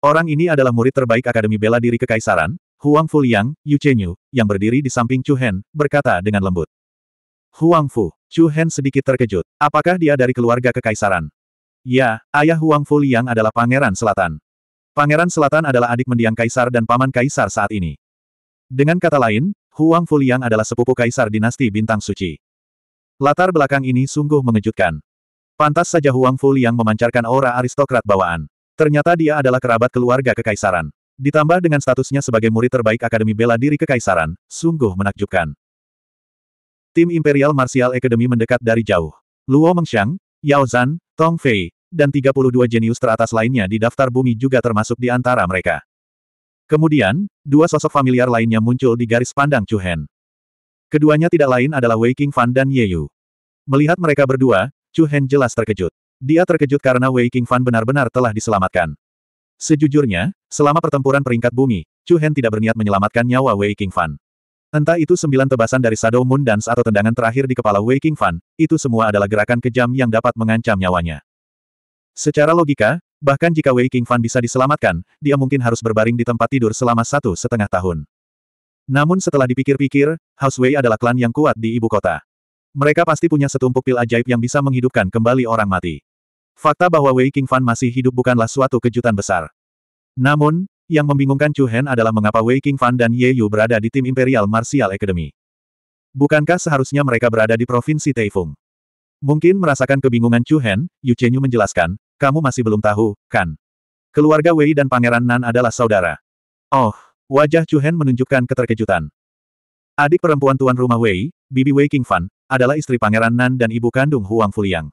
Orang ini adalah murid terbaik Akademi Bela Diri Kekaisaran, Huang Fu Liang, Yu Chenyu, yang berdiri di samping Chu Hen, berkata dengan lembut. Huang Fu, Chu Hen sedikit terkejut. Apakah dia dari keluarga kekaisaran? Ya, ayah Huang Fu Liang adalah Pangeran Selatan. Pangeran Selatan adalah adik mendiang kaisar dan paman kaisar saat ini. Dengan kata lain, Huang Fu Liang adalah sepupu kaisar dinasti Bintang Suci. Latar belakang ini sungguh mengejutkan. Pantas saja Huang Fu Liang memancarkan aura aristokrat bawaan. Ternyata dia adalah kerabat keluarga kekaisaran. Ditambah dengan statusnya sebagai murid terbaik Akademi Bela Diri Kekaisaran, sungguh menakjubkan. Tim Imperial Martial Academy mendekat dari jauh. Luo Mengxiang, Yao Zan, Tong Fei, dan 32 jenius teratas lainnya di daftar bumi juga termasuk di antara mereka. Kemudian, dua sosok familiar lainnya muncul di garis pandang Chu Hen. Keduanya tidak lain adalah Wei King Fan dan Ye Yu. Melihat mereka berdua, Chu Hen jelas terkejut. Dia terkejut karena Wei King Fan benar-benar telah diselamatkan. Sejujurnya, selama pertempuran peringkat bumi, Chu Hen tidak berniat menyelamatkan nyawa Wei King Fan. Entah itu sembilan tebasan dari Shadow Moon Dance atau tendangan terakhir di kepala Wei King Fan, itu semua adalah gerakan kejam yang dapat mengancam nyawanya. Secara logika, bahkan jika Wei King Fan bisa diselamatkan, dia mungkin harus berbaring di tempat tidur selama satu setengah tahun. Namun setelah dipikir-pikir, House Wei adalah klan yang kuat di ibu kota. Mereka pasti punya setumpuk pil ajaib yang bisa menghidupkan kembali orang mati. Fakta bahwa Wei King Fan masih hidup bukanlah suatu kejutan besar. Namun, yang membingungkan Chu Hen adalah mengapa Wei King Fan dan Ye Yu berada di tim Imperial Martial Academy. Bukankah seharusnya mereka berada di Provinsi Taifung? Mungkin merasakan kebingungan Chu Hen, Yu Chenyu menjelaskan, kamu masih belum tahu, kan? Keluarga Wei dan Pangeran Nan adalah saudara. Oh, wajah Chu Hen menunjukkan keterkejutan. Adik perempuan tuan rumah Wei, Bibi Wei King Fan, adalah istri Pangeran Nan dan ibu kandung Huang Fuliang.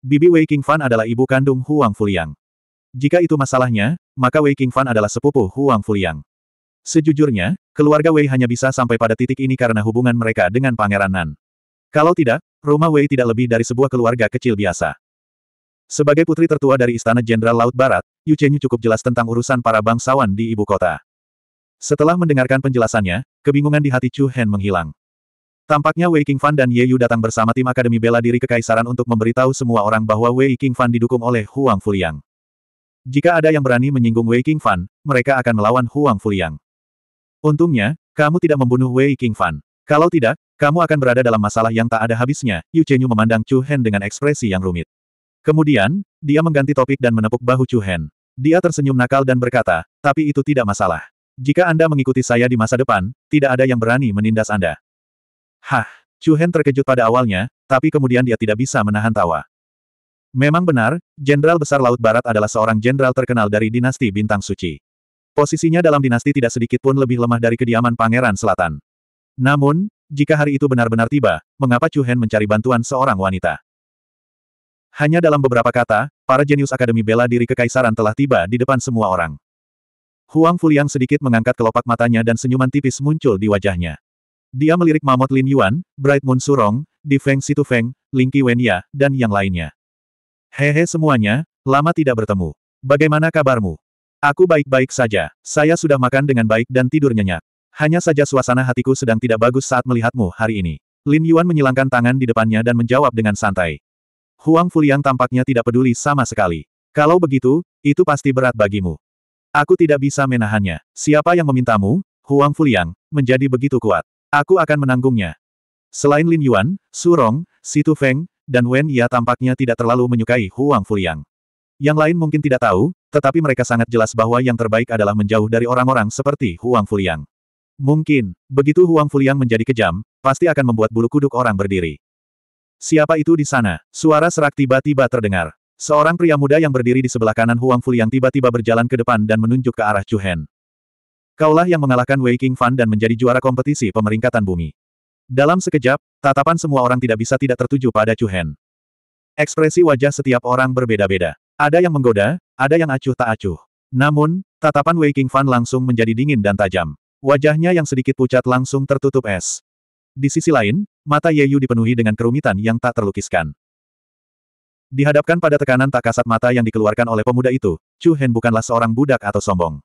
Bibi Wei King Fan adalah ibu kandung Huang Fuliang. Jika itu masalahnya, maka Wei King Fan adalah sepupu Huang Fuliang. Sejujurnya, keluarga Wei hanya bisa sampai pada titik ini karena hubungan mereka dengan Pangeran Nan. Kalau tidak, rumah Wei tidak lebih dari sebuah keluarga kecil biasa. Sebagai putri tertua dari Istana Jenderal Laut Barat, Yu Chenyu cukup jelas tentang urusan para bangsawan di ibu kota. Setelah mendengarkan penjelasannya, kebingungan di hati Chu Hen menghilang. Tampaknya Wei King Fan dan Ye Yu datang bersama tim Akademi Bela Diri Kekaisaran untuk memberitahu semua orang bahwa Wei King Fan didukung oleh Huang Fuliang. Jika ada yang berani menyinggung Wei King Fan, mereka akan melawan Huang Fuliang. Untungnya, kamu tidak membunuh Wei King Fan. Kalau tidak, kamu akan berada dalam masalah yang tak ada habisnya, Yu Chenyu memandang Chu Hen dengan ekspresi yang rumit. Kemudian, dia mengganti topik dan menepuk bahu Chu Hen. Dia tersenyum nakal dan berkata, tapi itu tidak masalah. Jika Anda mengikuti saya di masa depan, tidak ada yang berani menindas Anda. Hah, Chu Hen terkejut pada awalnya, tapi kemudian dia tidak bisa menahan tawa. Memang benar, Jenderal Besar Laut Barat adalah seorang jenderal terkenal dari dinasti Bintang Suci. Posisinya dalam dinasti tidak sedikit pun lebih lemah dari kediaman Pangeran Selatan. Namun, jika hari itu benar-benar tiba, mengapa Chu Hen mencari bantuan seorang wanita? Hanya dalam beberapa kata, para jenius Akademi Bela Diri Kekaisaran telah tiba di depan semua orang. Huang Fuliang sedikit mengangkat kelopak matanya dan senyuman tipis muncul di wajahnya. Dia melirik Mamot Lin Yuan, Bright Moon Surong, Di Feng Situ Feng, Ling Wenya, dan yang lainnya. Hehe semuanya, lama tidak bertemu. Bagaimana kabarmu? Aku baik-baik saja. Saya sudah makan dengan baik dan tidur nyenyak. Hanya saja suasana hatiku sedang tidak bagus saat melihatmu hari ini. Lin Yuan menyilangkan tangan di depannya dan menjawab dengan santai. Huang Fuliang tampaknya tidak peduli sama sekali. Kalau begitu, itu pasti berat bagimu. Aku tidak bisa menahannya. Siapa yang memintamu? Huang Fuliang, menjadi begitu kuat. Aku akan menanggungnya. Selain Lin Yuan, Su Rong, Situ Feng, dan Wen Ya tampaknya tidak terlalu menyukai Huang Fuliang. Yang lain mungkin tidak tahu, tetapi mereka sangat jelas bahwa yang terbaik adalah menjauh dari orang-orang seperti Huang Fuliang. Mungkin, begitu Huang Fuliang menjadi kejam, pasti akan membuat bulu kuduk orang berdiri. Siapa itu di sana? Suara serak tiba-tiba terdengar. Seorang pria muda yang berdiri di sebelah kanan Huang Fuliang tiba-tiba berjalan ke depan dan menunjuk ke arah Chu Hen. Kaulah yang mengalahkan Wei King Fan dan menjadi juara kompetisi pemeringkatan bumi. Dalam sekejap, tatapan semua orang tidak bisa tidak tertuju pada Chu Hen. Ekspresi wajah setiap orang berbeda-beda. Ada yang menggoda, ada yang acuh tak acuh. Namun, tatapan Wei King Fan langsung menjadi dingin dan tajam. Wajahnya yang sedikit pucat langsung tertutup es. Di sisi lain, mata Ye Yu dipenuhi dengan kerumitan yang tak terlukiskan. Dihadapkan pada tekanan tak kasat mata yang dikeluarkan oleh pemuda itu, Chu Hen bukanlah seorang budak atau sombong.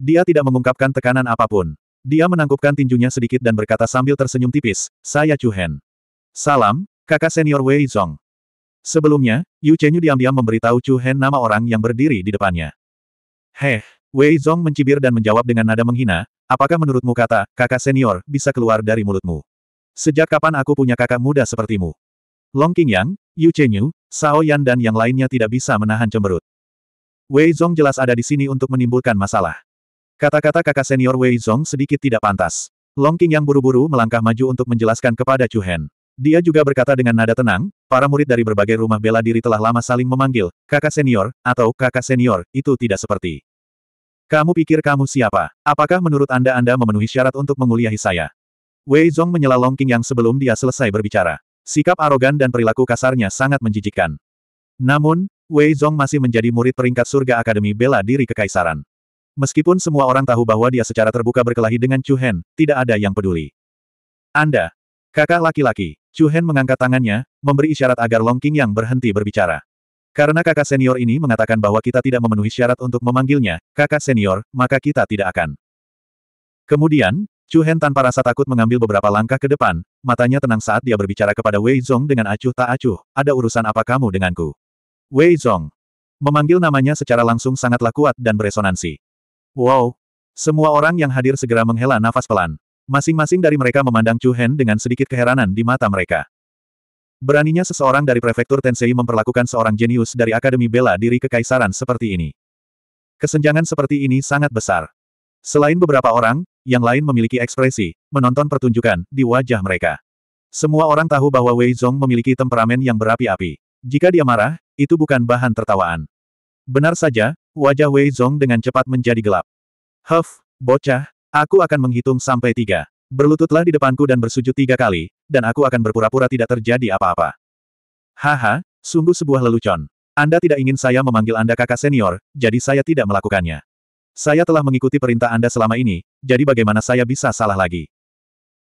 Dia tidak mengungkapkan tekanan apapun. Dia menangkupkan tinjunya sedikit dan berkata sambil tersenyum tipis, saya Chu Hen. Salam, kakak senior Wei Zong. Sebelumnya, Yu Chenyu diam-diam memberitahu Chu Hen nama orang yang berdiri di depannya. Heh, Wei Zong mencibir dan menjawab dengan nada menghina, apakah menurutmu kata, kakak senior, bisa keluar dari mulutmu? Sejak kapan aku punya kakak muda sepertimu? Long Qingyang, Yu Chenyu, Sao Yan dan yang lainnya tidak bisa menahan cemberut. Wei Zong jelas ada di sini untuk menimbulkan masalah. Kata-kata kakak senior Wei Zong sedikit tidak pantas. Long King yang buru-buru melangkah maju untuk menjelaskan kepada Chu Hen. Dia juga berkata dengan nada tenang, para murid dari berbagai rumah bela diri telah lama saling memanggil, kakak senior, atau kakak senior, itu tidak seperti. Kamu pikir kamu siapa? Apakah menurut Anda Anda memenuhi syarat untuk menguliahi saya? Wei Zong menyela Long King yang sebelum dia selesai berbicara. Sikap arogan dan perilaku kasarnya sangat menjijikkan. Namun, Wei Zong masih menjadi murid peringkat surga Akademi Bela Diri Kekaisaran. Meskipun semua orang tahu bahwa dia secara terbuka berkelahi dengan Chu Hen, tidak ada yang peduli. Anda, kakak laki-laki, Chu Hen mengangkat tangannya, memberi isyarat agar Long King yang berhenti berbicara. Karena kakak senior ini mengatakan bahwa kita tidak memenuhi syarat untuk memanggilnya, kakak senior, maka kita tidak akan. Kemudian, Chu Hen tanpa rasa takut mengambil beberapa langkah ke depan, matanya tenang saat dia berbicara kepada Wei Zong dengan acuh tak acuh, ada urusan apa kamu denganku? Wei Zong. Memanggil namanya secara langsung sangatlah kuat dan beresonansi. Wow! Semua orang yang hadir segera menghela nafas pelan. Masing-masing dari mereka memandang Chu Hen dengan sedikit keheranan di mata mereka. Beraninya seseorang dari prefektur Tensei memperlakukan seorang jenius dari Akademi Bela Diri Kekaisaran seperti ini. Kesenjangan seperti ini sangat besar. Selain beberapa orang, yang lain memiliki ekspresi, menonton pertunjukan, di wajah mereka. Semua orang tahu bahwa Wei Zhong memiliki temperamen yang berapi-api. Jika dia marah, itu bukan bahan tertawaan. Benar saja, Wajah Wei Zong dengan cepat menjadi gelap. Huff, bocah, aku akan menghitung sampai tiga. Berlututlah di depanku dan bersujud tiga kali, dan aku akan berpura-pura tidak terjadi apa-apa. Haha, sungguh sebuah lelucon. Anda tidak ingin saya memanggil Anda kakak senior, jadi saya tidak melakukannya. Saya telah mengikuti perintah Anda selama ini, jadi bagaimana saya bisa salah lagi?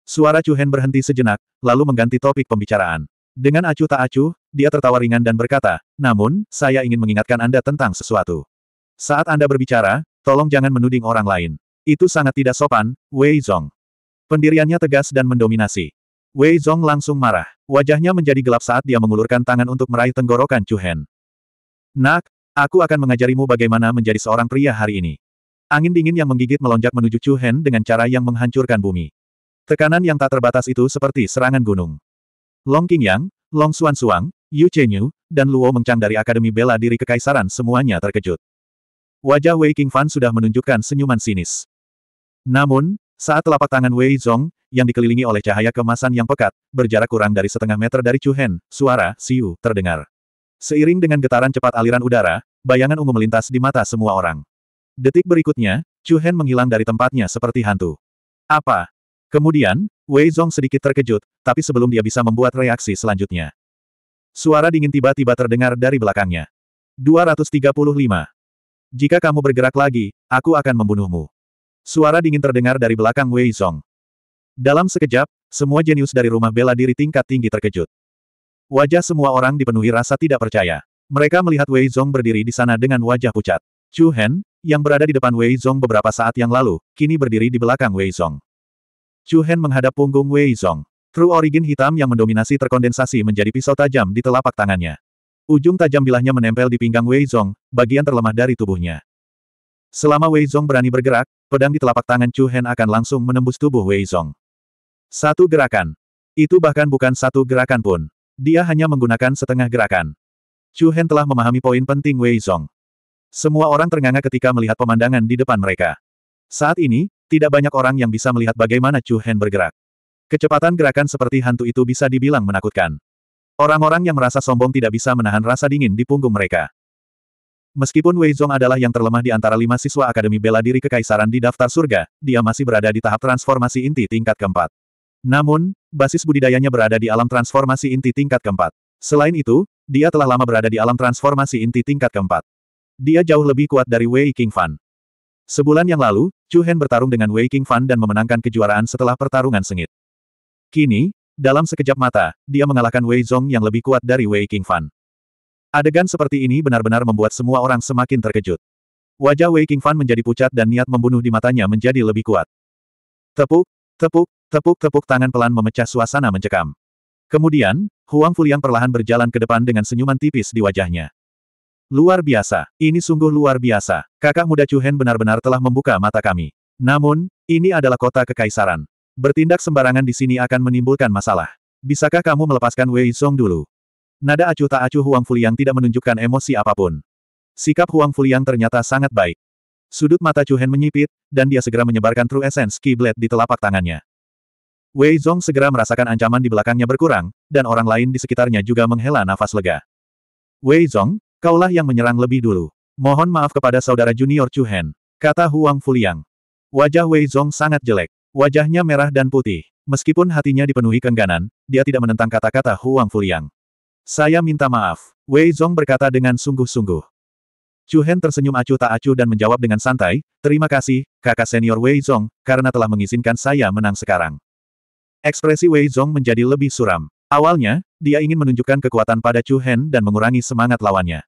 Suara Chu Hen berhenti sejenak, lalu mengganti topik pembicaraan. Dengan acuh tak acuh, dia tertawa ringan dan berkata, namun, saya ingin mengingatkan Anda tentang sesuatu. Saat Anda berbicara, tolong jangan menuding orang lain. Itu sangat tidak sopan, Wei Zong. Pendiriannya tegas dan mendominasi. Wei Zong langsung marah. Wajahnya menjadi gelap saat dia mengulurkan tangan untuk meraih tenggorokan Chu Hen. Nak, aku akan mengajarimu bagaimana menjadi seorang pria hari ini. Angin dingin yang menggigit melonjak menuju Chu Hen dengan cara yang menghancurkan bumi. Tekanan yang tak terbatas itu seperti serangan gunung. Long Qingyang, Long Xuan Suang, Yu Chenyu, dan Luo Mengchang dari Akademi Bela Diri Kekaisaran semuanya terkejut. Wajah Wei King Fan sudah menunjukkan senyuman sinis. Namun, saat telapak tangan Wei Zong, yang dikelilingi oleh cahaya kemasan yang pekat, berjarak kurang dari setengah meter dari Chu Hen, suara Siu terdengar. Seiring dengan getaran cepat aliran udara, bayangan ungu melintas di mata semua orang. Detik berikutnya, Chu Hen menghilang dari tempatnya seperti hantu. Apa? Kemudian, Wei Zong sedikit terkejut, tapi sebelum dia bisa membuat reaksi selanjutnya. Suara dingin tiba-tiba terdengar dari belakangnya. 235. Jika kamu bergerak lagi, aku akan membunuhmu. Suara dingin terdengar dari belakang Wei Song. Dalam sekejap, semua jenius dari rumah bela diri tingkat tinggi terkejut. Wajah semua orang dipenuhi rasa tidak percaya. Mereka melihat Wei Zong berdiri di sana dengan wajah pucat. Chu Hen, yang berada di depan Wei Zong beberapa saat yang lalu, kini berdiri di belakang Wei Zong. Chu Hen menghadap punggung Wei Zong. True Origin hitam yang mendominasi terkondensasi menjadi pisau tajam di telapak tangannya. Ujung tajam bilahnya menempel di pinggang Wei Zong, bagian terlemah dari tubuhnya. Selama Wei Zong berani bergerak, pedang di telapak tangan Chu Hen akan langsung menembus tubuh Wei Zong. Satu gerakan. Itu bahkan bukan satu gerakan pun. Dia hanya menggunakan setengah gerakan. Chu Hen telah memahami poin penting Wei Zong. Semua orang ternganga ketika melihat pemandangan di depan mereka. Saat ini, tidak banyak orang yang bisa melihat bagaimana Chu Hen bergerak. Kecepatan gerakan seperti hantu itu bisa dibilang menakutkan. Orang-orang yang merasa sombong tidak bisa menahan rasa dingin di punggung mereka. Meskipun Wei Zhong adalah yang terlemah di antara lima siswa Akademi Bela Diri Kekaisaran di Daftar Surga, dia masih berada di tahap transformasi inti tingkat keempat. Namun, basis budidayanya berada di alam transformasi inti tingkat keempat. Selain itu, dia telah lama berada di alam transformasi inti tingkat keempat. Dia jauh lebih kuat dari Wei King Fan. Sebulan yang lalu, Chu Hen bertarung dengan Wei King Fan dan memenangkan kejuaraan setelah pertarungan sengit. Kini, dalam sekejap mata, dia mengalahkan Wei Zhong yang lebih kuat dari Wei King Fan. Adegan seperti ini benar-benar membuat semua orang semakin terkejut. Wajah Wei King Fan menjadi pucat dan niat membunuh di matanya menjadi lebih kuat. Tepuk, tepuk, tepuk, tepuk tangan pelan memecah suasana mencekam. Kemudian, Huang Fuliang perlahan berjalan ke depan dengan senyuman tipis di wajahnya. Luar biasa, ini sungguh luar biasa. Kakak muda Chu Hen benar-benar telah membuka mata kami. Namun, ini adalah kota kekaisaran. Bertindak sembarangan di sini akan menimbulkan masalah. Bisakah kamu melepaskan Wei Song dulu? Nada acuh tak acuh Huang Fuliang tidak menunjukkan emosi apapun. Sikap Huang Fuliang ternyata sangat baik. Sudut mata Chu Hen menyipit, dan dia segera menyebarkan True Essence Key Blade di telapak tangannya. Wei Zong segera merasakan ancaman di belakangnya berkurang, dan orang lain di sekitarnya juga menghela nafas lega. Wei Zong, kaulah yang menyerang lebih dulu. Mohon maaf kepada saudara junior Chu Hen, kata Huang Fuliang. Wajah Wei Zong sangat jelek. Wajahnya merah dan putih. Meskipun hatinya dipenuhi kengganan, dia tidak menentang kata-kata Huang Fuliang. Saya minta maaf, Wei Zong berkata dengan sungguh-sungguh. Chu Hen tersenyum acuh tak acuh dan menjawab dengan santai, terima kasih, kakak senior Wei Zong, karena telah mengizinkan saya menang sekarang. Ekspresi Wei Zong menjadi lebih suram. Awalnya, dia ingin menunjukkan kekuatan pada Chu Hen dan mengurangi semangat lawannya.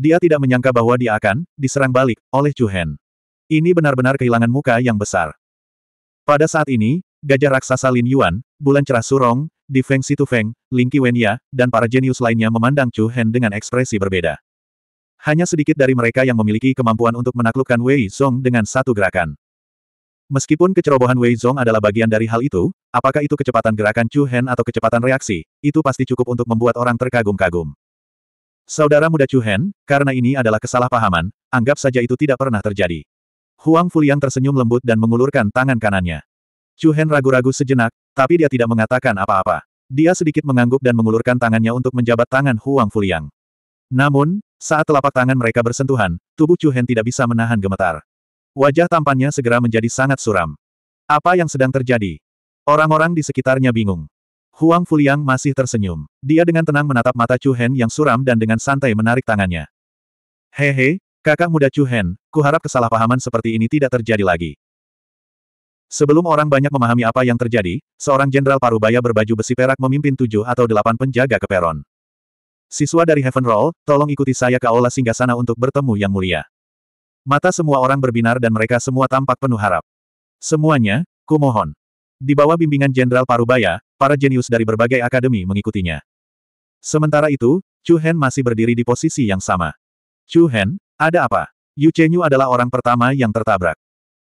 Dia tidak menyangka bahwa dia akan diserang balik oleh Chu Hen. Ini benar-benar kehilangan muka yang besar. Pada saat ini, gajah raksasa Lin Yuan, bulan cerah Surong, di Feng Situ Feng, Ling Qiwenya, dan para jenius lainnya memandang Chu Hen dengan ekspresi berbeda. Hanya sedikit dari mereka yang memiliki kemampuan untuk menaklukkan Wei Zong dengan satu gerakan. Meskipun kecerobohan Wei Zong adalah bagian dari hal itu, apakah itu kecepatan gerakan Chu Hen atau kecepatan reaksi, itu pasti cukup untuk membuat orang terkagum-kagum. Saudara muda Chu Hen, karena ini adalah kesalahpahaman, anggap saja itu tidak pernah terjadi. Huang Fuliang tersenyum lembut dan mengulurkan tangan kanannya. Chu Hen ragu-ragu sejenak, tapi dia tidak mengatakan apa-apa. Dia sedikit mengangguk dan mengulurkan tangannya untuk menjabat tangan Huang Fuliang. Namun, saat telapak tangan mereka bersentuhan, tubuh Chu Hen tidak bisa menahan gemetar. Wajah tampannya segera menjadi sangat suram. Apa yang sedang terjadi? Orang-orang di sekitarnya bingung. Huang Fuliang masih tersenyum. Dia dengan tenang menatap mata Chu Hen yang suram dan dengan santai menarik tangannya. Hehe, Kakak muda Chu Hen, kuharap kesalahpahaman seperti ini tidak terjadi lagi. Sebelum orang banyak memahami apa yang terjadi, seorang jenderal parubaya berbaju besi perak memimpin tujuh atau delapan penjaga ke peron. Siswa dari Heaven Roll, tolong ikuti saya ke aula singgasana untuk bertemu yang mulia. Mata semua orang berbinar dan mereka semua tampak penuh harap. Semuanya, kumohon. Di bawah bimbingan Jenderal Parubaya, para jenius dari berbagai akademi mengikutinya. Sementara itu, Chu Hen masih berdiri di posisi yang sama. Chu Hen, ada apa? Yu Chenyu adalah orang pertama yang tertabrak.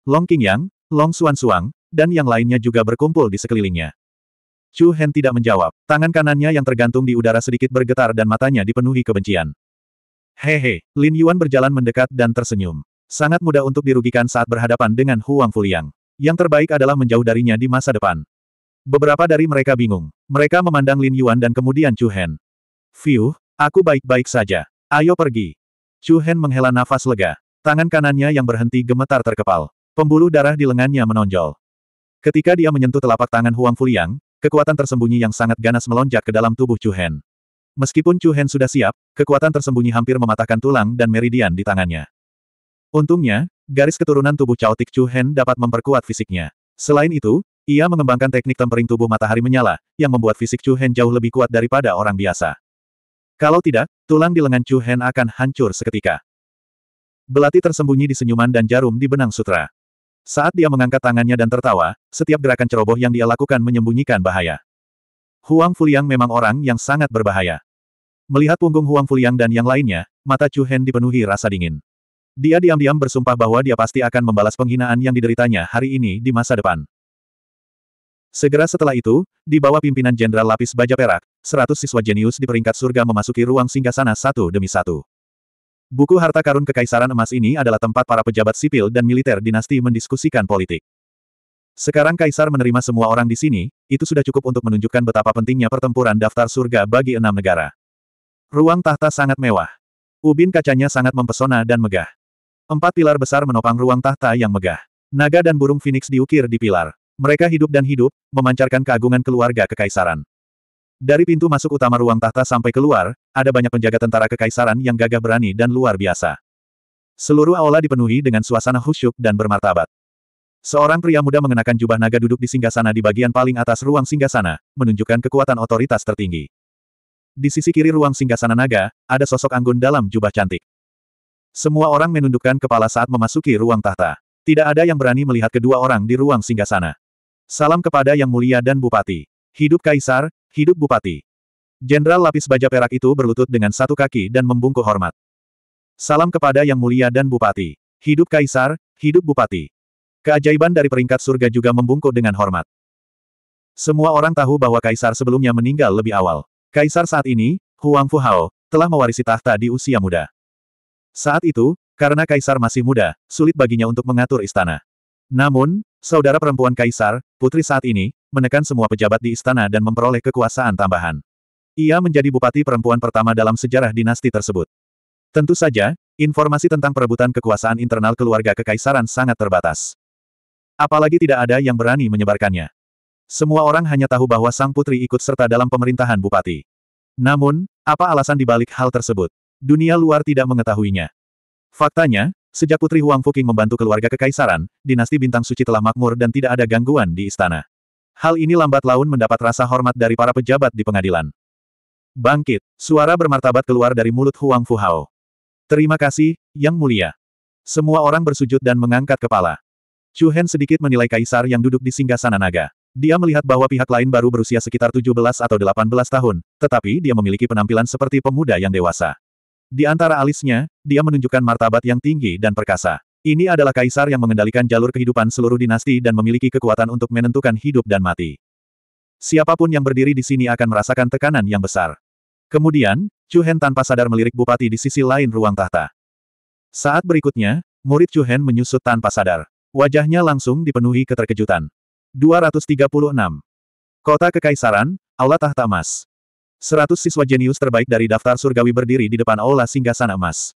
Long Qingyang, Long Xuanxuang, dan yang lainnya juga berkumpul di sekelilingnya. Chu Hen tidak menjawab. Tangan kanannya yang tergantung di udara sedikit bergetar dan matanya dipenuhi kebencian. Hehe, Lin Yuan berjalan mendekat dan tersenyum. Sangat mudah untuk dirugikan saat berhadapan dengan Huang Fuliang. Yang terbaik adalah menjauh darinya di masa depan. Beberapa dari mereka bingung. Mereka memandang Lin Yuan dan kemudian Chu Hen. Fiuh, aku baik-baik saja. Ayo pergi. Chu Hen menghela nafas lega. Tangan kanannya yang berhenti gemetar terkepal. Pembuluh darah di lengannya menonjol. Ketika dia menyentuh telapak tangan Huang Fuliang, kekuatan tersembunyi yang sangat ganas melonjak ke dalam tubuh Chu Hen. Meskipun Chu Hen sudah siap, kekuatan tersembunyi hampir mematahkan tulang dan meridian di tangannya. Untungnya, garis keturunan tubuh caotik Chu Hen dapat memperkuat fisiknya. Selain itu, ia mengembangkan teknik tempering tubuh matahari menyala, yang membuat fisik Chu Hen jauh lebih kuat daripada orang biasa. Kalau tidak, tulang di lengan Chu Hen akan hancur seketika. Belati tersembunyi di senyuman dan jarum di benang sutra. Saat dia mengangkat tangannya dan tertawa, setiap gerakan ceroboh yang dia lakukan menyembunyikan bahaya. Huang Fuliang memang orang yang sangat berbahaya. Melihat punggung Huang Fuliang dan yang lainnya, mata Chu Hen dipenuhi rasa dingin. Dia diam-diam bersumpah bahwa dia pasti akan membalas penghinaan yang dideritanya hari ini di masa depan. Segera setelah itu, di bawah pimpinan Jenderal Lapis Baja Perak, seratus siswa jenius di peringkat surga memasuki ruang singgasana satu demi satu. Buku Harta Karun Kekaisaran Emas ini adalah tempat para pejabat sipil dan militer dinasti mendiskusikan politik. Sekarang Kaisar menerima semua orang di sini, itu sudah cukup untuk menunjukkan betapa pentingnya pertempuran daftar surga bagi enam negara. Ruang tahta sangat mewah. Ubin kacanya sangat mempesona dan megah. Empat pilar besar menopang ruang tahta yang megah. Naga dan burung phoenix diukir di pilar. Mereka hidup dan hidup, memancarkan keagungan keluarga kekaisaran. Dari pintu masuk utama ruang tahta sampai keluar, ada banyak penjaga tentara kekaisaran yang gagah berani dan luar biasa. Seluruh aula dipenuhi dengan suasana khusyuk dan bermartabat. Seorang pria muda mengenakan jubah naga duduk di singgasana di bagian paling atas ruang singgasana, menunjukkan kekuatan otoritas tertinggi. Di sisi kiri ruang singgasana naga, ada sosok anggun dalam jubah cantik. Semua orang menundukkan kepala saat memasuki ruang tahta. Tidak ada yang berani melihat kedua orang di ruang singgasana. Salam kepada Yang Mulia dan Bupati. Hidup Kaisar, Hidup Bupati. Jenderal lapis baja perak itu berlutut dengan satu kaki dan membungkuk hormat. Salam kepada Yang Mulia dan Bupati. Hidup Kaisar, hidup Bupati. Keajaiban dari peringkat surga juga membungkuk dengan hormat. Semua orang tahu bahwa Kaisar sebelumnya meninggal lebih awal. Kaisar saat ini, Huang Hao, telah mewarisi tahta di usia muda. Saat itu, karena Kaisar masih muda, sulit baginya untuk mengatur istana. Namun, saudara perempuan Kaisar, putri saat ini, menekan semua pejabat di istana dan memperoleh kekuasaan tambahan. Ia menjadi bupati perempuan pertama dalam sejarah dinasti tersebut. Tentu saja, informasi tentang perebutan kekuasaan internal keluarga kekaisaran sangat terbatas. Apalagi tidak ada yang berani menyebarkannya. Semua orang hanya tahu bahwa sang putri ikut serta dalam pemerintahan bupati. Namun, apa alasan dibalik hal tersebut? Dunia luar tidak mengetahuinya. Faktanya, sejak Putri Huang Fuqing membantu keluarga kekaisaran, dinasti bintang suci telah makmur dan tidak ada gangguan di istana. Hal ini lambat laun mendapat rasa hormat dari para pejabat di pengadilan. Bangkit, suara bermartabat keluar dari mulut Huang Hao. Terima kasih, Yang Mulia. Semua orang bersujud dan mengangkat kepala. Chu Hen sedikit menilai kaisar yang duduk di singgasana naga. Dia melihat bahwa pihak lain baru berusia sekitar 17 atau 18 tahun, tetapi dia memiliki penampilan seperti pemuda yang dewasa. Di antara alisnya, dia menunjukkan martabat yang tinggi dan perkasa. Ini adalah kaisar yang mengendalikan jalur kehidupan seluruh dinasti dan memiliki kekuatan untuk menentukan hidup dan mati. Siapapun yang berdiri di sini akan merasakan tekanan yang besar. Kemudian, Chu Hen tanpa sadar melirik bupati di sisi lain ruang tahta. Saat berikutnya, murid Chu Hen menyusut tanpa sadar. Wajahnya langsung dipenuhi keterkejutan. 236. Kota Kekaisaran, Aula Tahta Emas. 100 siswa jenius terbaik dari daftar surgawi berdiri di depan Aula Singgasana Emas.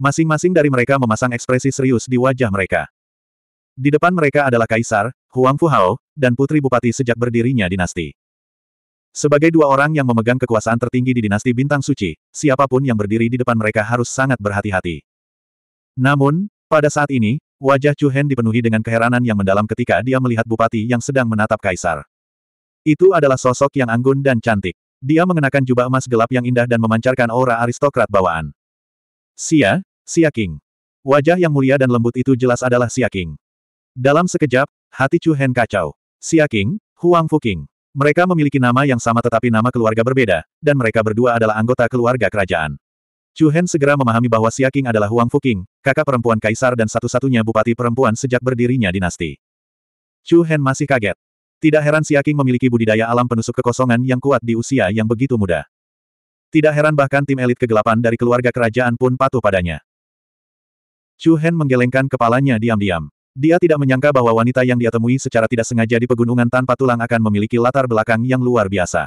Masing-masing dari mereka memasang ekspresi serius di wajah mereka. Di depan mereka adalah Kaisar, Huang Fuhao, dan Putri Bupati sejak berdirinya dinasti. Sebagai dua orang yang memegang kekuasaan tertinggi di dinasti Bintang Suci, siapapun yang berdiri di depan mereka harus sangat berhati-hati. Namun, pada saat ini, wajah Chu Hen dipenuhi dengan keheranan yang mendalam ketika dia melihat Bupati yang sedang menatap Kaisar. Itu adalah sosok yang anggun dan cantik. Dia mengenakan jubah emas gelap yang indah dan memancarkan aura aristokrat bawaan. Sia, Siaking. Wajah yang mulia dan lembut itu jelas adalah Siaking. Dalam sekejap, hati Chu Hen kacau. Siaking, Huang Fuking. Mereka memiliki nama yang sama tetapi nama keluarga berbeda, dan mereka berdua adalah anggota keluarga kerajaan. Chu Hen segera memahami bahwa Siaking adalah Huang Fuking, kakak perempuan kaisar dan satu-satunya bupati perempuan sejak berdirinya dinasti. Chu Hen masih kaget. Tidak heran Siaking memiliki budidaya alam penusuk kekosongan yang kuat di usia yang begitu muda. Tidak heran bahkan tim elit kegelapan dari keluarga kerajaan pun patuh padanya. Chu Hen menggelengkan kepalanya diam-diam. Dia tidak menyangka bahwa wanita yang dia temui secara tidak sengaja di pegunungan tanpa tulang akan memiliki latar belakang yang luar biasa.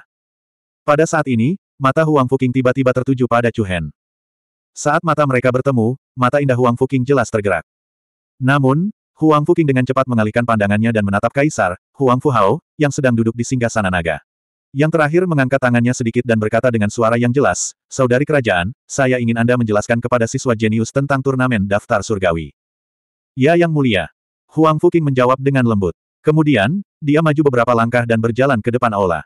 Pada saat ini, mata Huang Fuqing tiba-tiba tertuju pada Chu Hen. Saat mata mereka bertemu, mata indah Huang Fuqing jelas tergerak. Namun, Huang Fuqing dengan cepat mengalihkan pandangannya dan menatap Kaisar, Huang Fuhao, yang sedang duduk di singgah sana naga. Yang terakhir mengangkat tangannya sedikit dan berkata dengan suara yang jelas, Saudari Kerajaan, saya ingin Anda menjelaskan kepada siswa jenius tentang turnamen daftar surgawi. Ya Yang Mulia. Huang Fuqing menjawab dengan lembut. Kemudian, dia maju beberapa langkah dan berjalan ke depan aula.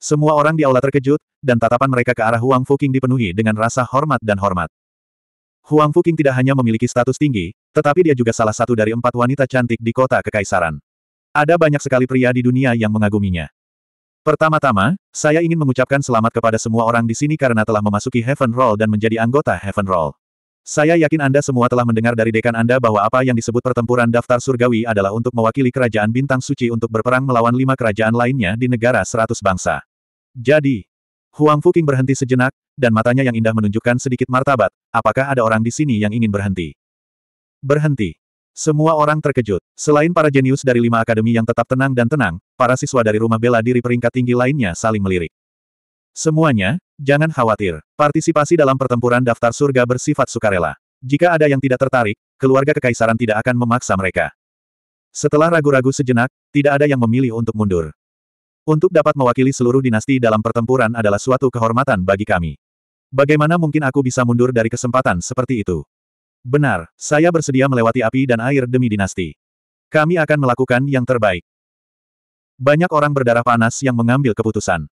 Semua orang di aula terkejut, dan tatapan mereka ke arah Huang Fuqing dipenuhi dengan rasa hormat dan hormat. Huang Fuqing tidak hanya memiliki status tinggi, tetapi dia juga salah satu dari empat wanita cantik di kota Kekaisaran. Ada banyak sekali pria di dunia yang mengaguminya. Pertama-tama, saya ingin mengucapkan selamat kepada semua orang di sini karena telah memasuki Heaven Roll dan menjadi anggota Heaven Roll. Saya yakin Anda semua telah mendengar dari dekan Anda bahwa apa yang disebut pertempuran daftar surgawi adalah untuk mewakili kerajaan bintang suci untuk berperang melawan lima kerajaan lainnya di negara seratus bangsa. Jadi, Huang Fuqing berhenti sejenak, dan matanya yang indah menunjukkan sedikit martabat, apakah ada orang di sini yang ingin berhenti? Berhenti. Semua orang terkejut. Selain para jenius dari lima akademi yang tetap tenang dan tenang, para siswa dari rumah bela diri peringkat tinggi lainnya saling melirik. Semuanya, jangan khawatir. Partisipasi dalam pertempuran daftar surga bersifat sukarela. Jika ada yang tidak tertarik, keluarga kekaisaran tidak akan memaksa mereka. Setelah ragu-ragu sejenak, tidak ada yang memilih untuk mundur. Untuk dapat mewakili seluruh dinasti dalam pertempuran adalah suatu kehormatan bagi kami. Bagaimana mungkin aku bisa mundur dari kesempatan seperti itu? Benar, saya bersedia melewati api dan air demi dinasti. Kami akan melakukan yang terbaik. Banyak orang berdarah panas yang mengambil keputusan.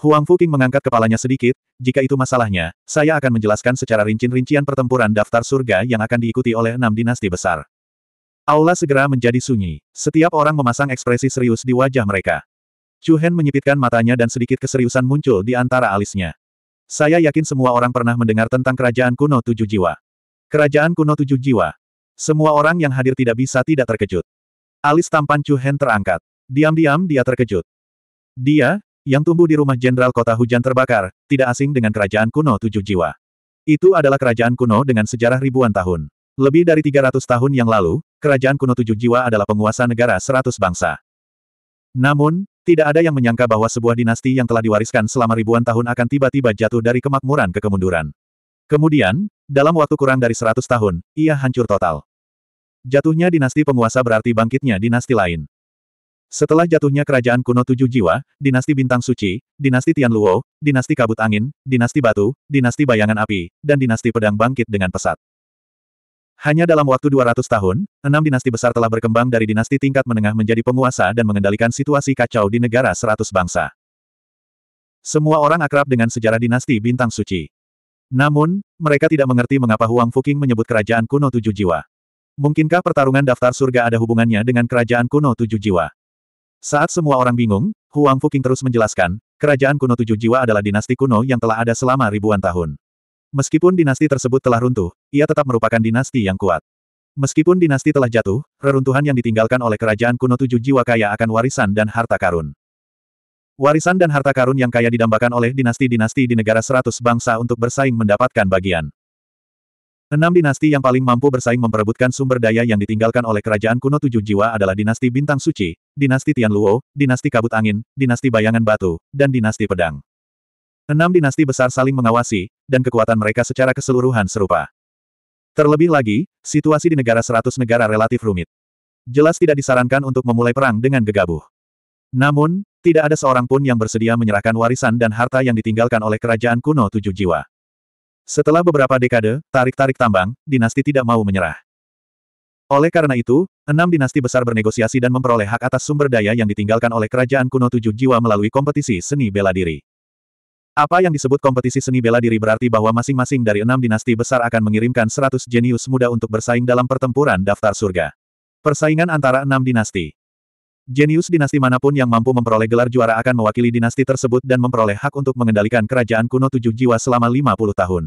Huang Fuqing mengangkat kepalanya sedikit, jika itu masalahnya, saya akan menjelaskan secara rincian-rincian pertempuran daftar surga yang akan diikuti oleh enam dinasti besar. Aula segera menjadi sunyi. Setiap orang memasang ekspresi serius di wajah mereka. Chu Hen menyipitkan matanya dan sedikit keseriusan muncul di antara alisnya. Saya yakin semua orang pernah mendengar tentang kerajaan kuno tujuh jiwa. Kerajaan kuno tujuh jiwa. Semua orang yang hadir tidak bisa tidak terkejut. Alis tampan Chu Hen terangkat. Diam-diam dia terkejut. Dia, yang tumbuh di rumah jenderal kota hujan terbakar, tidak asing dengan kerajaan kuno tujuh jiwa. Itu adalah kerajaan kuno dengan sejarah ribuan tahun. Lebih dari 300 tahun yang lalu, kerajaan kuno tujuh jiwa adalah penguasa negara seratus bangsa. Namun, tidak ada yang menyangka bahwa sebuah dinasti yang telah diwariskan selama ribuan tahun akan tiba-tiba jatuh dari kemakmuran ke kemunduran. Kemudian, dalam waktu kurang dari 100 tahun, ia hancur total. Jatuhnya dinasti penguasa berarti bangkitnya dinasti lain. Setelah jatuhnya kerajaan kuno tujuh jiwa, dinasti bintang suci, dinasti Tianluo, dinasti kabut angin, dinasti batu, dinasti bayangan api, dan dinasti pedang bangkit dengan pesat. Hanya dalam waktu 200 tahun, enam dinasti besar telah berkembang dari dinasti tingkat menengah menjadi penguasa dan mengendalikan situasi kacau di negara seratus bangsa. Semua orang akrab dengan sejarah dinasti bintang suci. Namun, mereka tidak mengerti mengapa Huang Fuqing menyebut kerajaan kuno tujuh jiwa. Mungkinkah pertarungan daftar surga ada hubungannya dengan kerajaan kuno tujuh jiwa? Saat semua orang bingung, Huang Fuqing terus menjelaskan, kerajaan kuno tujuh jiwa adalah dinasti kuno yang telah ada selama ribuan tahun. Meskipun dinasti tersebut telah runtuh, ia tetap merupakan dinasti yang kuat. Meskipun dinasti telah jatuh, reruntuhan yang ditinggalkan oleh kerajaan kuno tujuh jiwa kaya akan warisan dan harta karun. Warisan dan harta karun yang kaya didambakan oleh dinasti-dinasti di negara seratus bangsa untuk bersaing mendapatkan bagian. Enam dinasti yang paling mampu bersaing memperebutkan sumber daya yang ditinggalkan oleh kerajaan kuno tujuh jiwa adalah dinasti Bintang Suci, dinasti Tianluo, dinasti Kabut Angin, dinasti Bayangan Batu, dan dinasti Pedang. Enam dinasti besar saling mengawasi, dan kekuatan mereka secara keseluruhan serupa. Terlebih lagi, situasi di negara seratus negara relatif rumit. Jelas tidak disarankan untuk memulai perang dengan gegabah. Namun, tidak ada seorang pun yang bersedia menyerahkan warisan dan harta yang ditinggalkan oleh kerajaan kuno tujuh jiwa. Setelah beberapa dekade, tarik-tarik tambang, dinasti tidak mau menyerah. Oleh karena itu, enam dinasti besar bernegosiasi dan memperoleh hak atas sumber daya yang ditinggalkan oleh kerajaan kuno tujuh jiwa melalui kompetisi seni bela diri. Apa yang disebut kompetisi seni bela diri berarti bahwa masing-masing dari enam dinasti besar akan mengirimkan seratus jenius muda untuk bersaing dalam pertempuran daftar surga. Persaingan antara enam dinasti Jenius dinasti manapun yang mampu memperoleh gelar juara akan mewakili dinasti tersebut dan memperoleh hak untuk mengendalikan kerajaan kuno tujuh jiwa selama 50 tahun.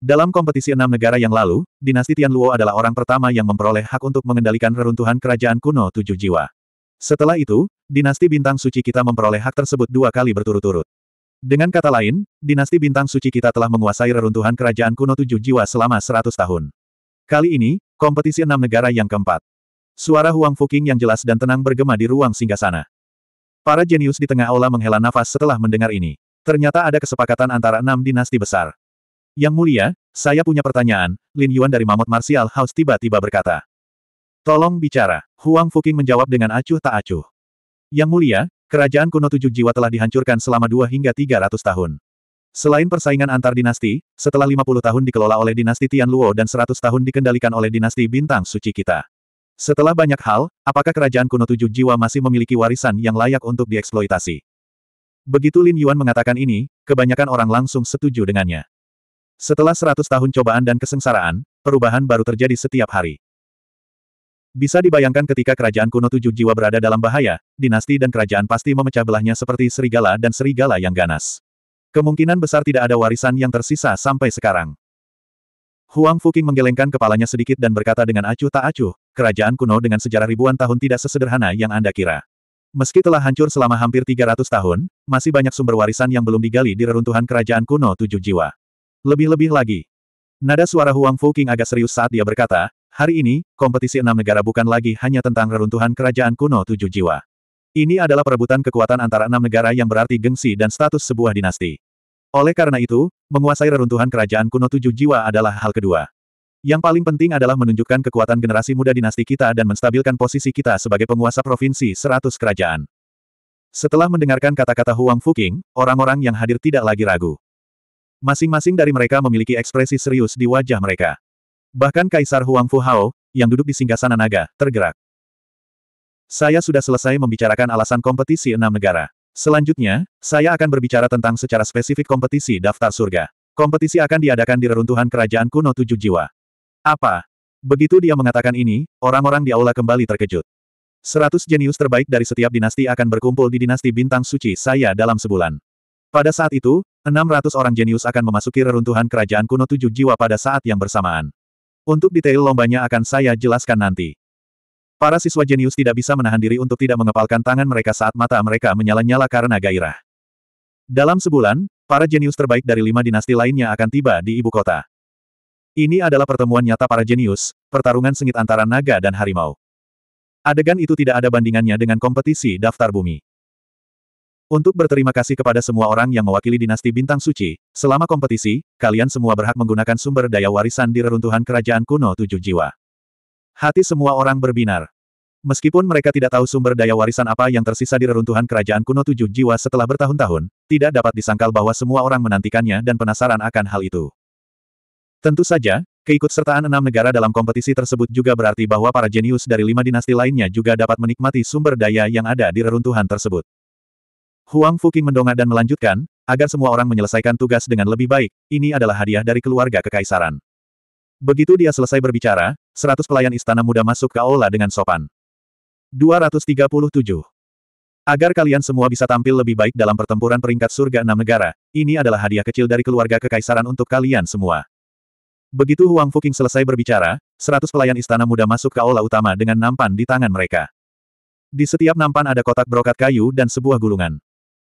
Dalam kompetisi enam negara yang lalu, dinasti Tianluo adalah orang pertama yang memperoleh hak untuk mengendalikan reruntuhan kerajaan kuno tujuh jiwa. Setelah itu, dinasti bintang suci kita memperoleh hak tersebut dua kali berturut-turut. Dengan kata lain, dinasti bintang suci kita telah menguasai reruntuhan kerajaan kuno tujuh jiwa selama 100 tahun. Kali ini, kompetisi enam negara yang keempat. Suara Huang Fuking yang jelas dan tenang bergema di ruang singgasana. Para jenius di tengah aula menghela nafas setelah mendengar ini. Ternyata ada kesepakatan antara enam dinasti besar. Yang mulia, saya punya pertanyaan, Lin Yuan dari Mamut Martial House tiba-tiba berkata. Tolong bicara. Huang Fuking menjawab dengan acuh tak acuh. Yang mulia, kerajaan kuno tujuh jiwa telah dihancurkan selama dua hingga tiga ratus tahun. Selain persaingan antar dinasti, setelah lima puluh tahun dikelola oleh dinasti Tian Luo dan seratus tahun dikendalikan oleh dinasti bintang suci kita. Setelah banyak hal, apakah kerajaan kuno tujuh jiwa masih memiliki warisan yang layak untuk dieksploitasi? Begitu Lin Yuan mengatakan ini, kebanyakan orang langsung setuju dengannya. Setelah seratus tahun cobaan dan kesengsaraan, perubahan baru terjadi setiap hari. Bisa dibayangkan ketika kerajaan kuno tujuh jiwa berada dalam bahaya, dinasti dan kerajaan pasti memecah belahnya seperti serigala dan serigala yang ganas. Kemungkinan besar tidak ada warisan yang tersisa sampai sekarang. Huang Fuqing menggelengkan kepalanya sedikit dan berkata dengan acuh tak acuh, kerajaan kuno dengan sejarah ribuan tahun tidak sesederhana yang Anda kira. Meski telah hancur selama hampir 300 tahun, masih banyak sumber warisan yang belum digali di reruntuhan kerajaan kuno tujuh jiwa. Lebih-lebih lagi. Nada suara Huang Fuqing agak serius saat dia berkata, hari ini, kompetisi enam negara bukan lagi hanya tentang reruntuhan kerajaan kuno tujuh jiwa. Ini adalah perebutan kekuatan antara enam negara yang berarti gengsi dan status sebuah dinasti. Oleh karena itu, menguasai reruntuhan kerajaan kuno tujuh jiwa adalah hal kedua. Yang paling penting adalah menunjukkan kekuatan generasi muda dinasti kita dan menstabilkan posisi kita sebagai penguasa provinsi seratus kerajaan. Setelah mendengarkan kata-kata Huang Fuqing, orang-orang yang hadir tidak lagi ragu. Masing-masing dari mereka memiliki ekspresi serius di wajah mereka. Bahkan Kaisar Huang Fu Hao, yang duduk di singgasana naga, tergerak. Saya sudah selesai membicarakan alasan kompetisi enam negara. Selanjutnya, saya akan berbicara tentang secara spesifik kompetisi daftar surga. Kompetisi akan diadakan di reruntuhan kerajaan kuno tujuh jiwa. Apa? Begitu dia mengatakan ini, orang-orang di aula kembali terkejut. Seratus jenius terbaik dari setiap dinasti akan berkumpul di dinasti bintang suci saya dalam sebulan. Pada saat itu, enam ratus orang jenius akan memasuki reruntuhan kerajaan kuno tujuh jiwa pada saat yang bersamaan. Untuk detail lombanya akan saya jelaskan nanti. Para siswa jenius tidak bisa menahan diri untuk tidak mengepalkan tangan mereka saat mata mereka menyala-nyala karena gairah. Dalam sebulan, para jenius terbaik dari lima dinasti lainnya akan tiba di ibu kota. Ini adalah pertemuan nyata para jenius, pertarungan sengit antara naga dan harimau. Adegan itu tidak ada bandingannya dengan kompetisi daftar bumi. Untuk berterima kasih kepada semua orang yang mewakili dinasti bintang suci, selama kompetisi, kalian semua berhak menggunakan sumber daya warisan di reruntuhan kerajaan kuno tujuh jiwa. Hati semua orang berbinar. Meskipun mereka tidak tahu sumber daya warisan apa yang tersisa di reruntuhan kerajaan kuno tujuh jiwa setelah bertahun-tahun, tidak dapat disangkal bahwa semua orang menantikannya dan penasaran akan hal itu. Tentu saja, keikutsertaan enam negara dalam kompetisi tersebut juga berarti bahwa para jenius dari lima dinasti lainnya juga dapat menikmati sumber daya yang ada di reruntuhan tersebut. Huang Fuqing mendongak dan melanjutkan, agar semua orang menyelesaikan tugas dengan lebih baik, ini adalah hadiah dari keluarga kekaisaran. Begitu dia selesai berbicara, seratus pelayan istana muda masuk ke aula dengan sopan. 237. Agar kalian semua bisa tampil lebih baik dalam pertempuran peringkat surga enam negara, ini adalah hadiah kecil dari keluarga kekaisaran untuk kalian semua. Begitu Huang Fuking selesai berbicara, seratus pelayan istana muda masuk ke aula utama dengan nampan di tangan mereka. Di setiap nampan ada kotak brokat kayu dan sebuah gulungan.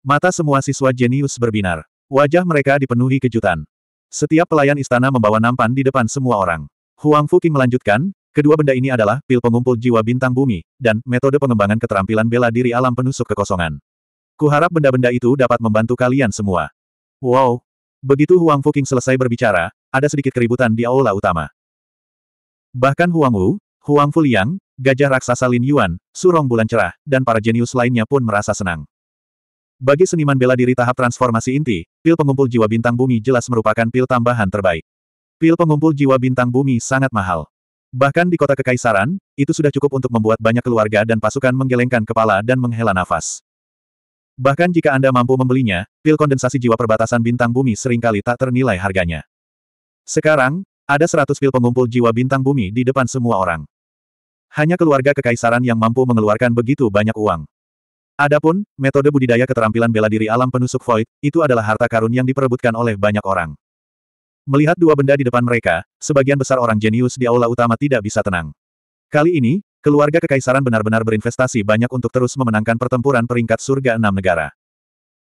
Mata semua siswa jenius berbinar. Wajah mereka dipenuhi kejutan. Setiap pelayan istana membawa nampan di depan semua orang. Huang Fuqing melanjutkan, kedua benda ini adalah pil pengumpul jiwa bintang bumi, dan metode pengembangan keterampilan bela diri alam penusuk kekosongan. Kuharap benda-benda itu dapat membantu kalian semua. Wow! Begitu Huang Fuqing selesai berbicara, ada sedikit keributan di aula utama. Bahkan Huang Wu, Huang Fuliang, Gajah Raksasa Lin Yuan, Surong Bulan Cerah, dan para jenius lainnya pun merasa senang. Bagi seniman bela diri tahap transformasi inti, pil pengumpul jiwa bintang bumi jelas merupakan pil tambahan terbaik. Pil pengumpul jiwa bintang bumi sangat mahal. Bahkan di kota kekaisaran, itu sudah cukup untuk membuat banyak keluarga dan pasukan menggelengkan kepala dan menghela nafas. Bahkan jika Anda mampu membelinya, pil kondensasi jiwa perbatasan bintang bumi seringkali tak ternilai harganya. Sekarang, ada 100 pil pengumpul jiwa bintang bumi di depan semua orang. Hanya keluarga kekaisaran yang mampu mengeluarkan begitu banyak uang. Adapun, metode budidaya keterampilan bela diri alam penusuk void, itu adalah harta karun yang diperebutkan oleh banyak orang. Melihat dua benda di depan mereka, sebagian besar orang jenius di aula utama tidak bisa tenang. Kali ini, keluarga kekaisaran benar-benar berinvestasi banyak untuk terus memenangkan pertempuran peringkat surga enam negara.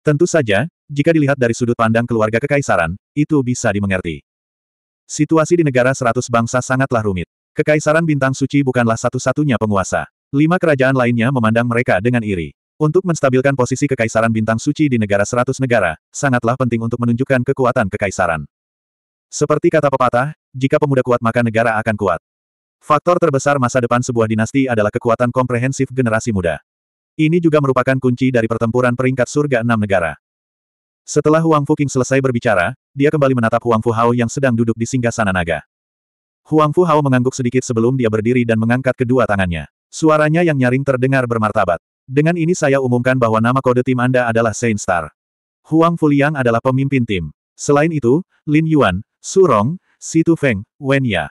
Tentu saja, jika dilihat dari sudut pandang keluarga kekaisaran, itu bisa dimengerti. Situasi di negara seratus bangsa sangatlah rumit. Kekaisaran Bintang Suci bukanlah satu-satunya penguasa. Lima kerajaan lainnya memandang mereka dengan iri. Untuk menstabilkan posisi kekaisaran bintang suci di negara seratus negara, sangatlah penting untuk menunjukkan kekuatan kekaisaran. Seperti kata pepatah, jika pemuda kuat maka negara akan kuat. Faktor terbesar masa depan sebuah dinasti adalah kekuatan komprehensif generasi muda. Ini juga merupakan kunci dari pertempuran peringkat surga enam negara. Setelah Huang Fuqing selesai berbicara, dia kembali menatap Huang Fu Hao yang sedang duduk di singgah sana naga. Huang Fu Hao mengangguk sedikit sebelum dia berdiri dan mengangkat kedua tangannya. Suaranya yang nyaring terdengar bermartabat. Dengan ini saya umumkan bahwa nama kode tim Anda adalah Saint Star. Huang Fuliang adalah pemimpin tim. Selain itu, Lin Yuan, Su Rong, Situ Feng, Wen Ya.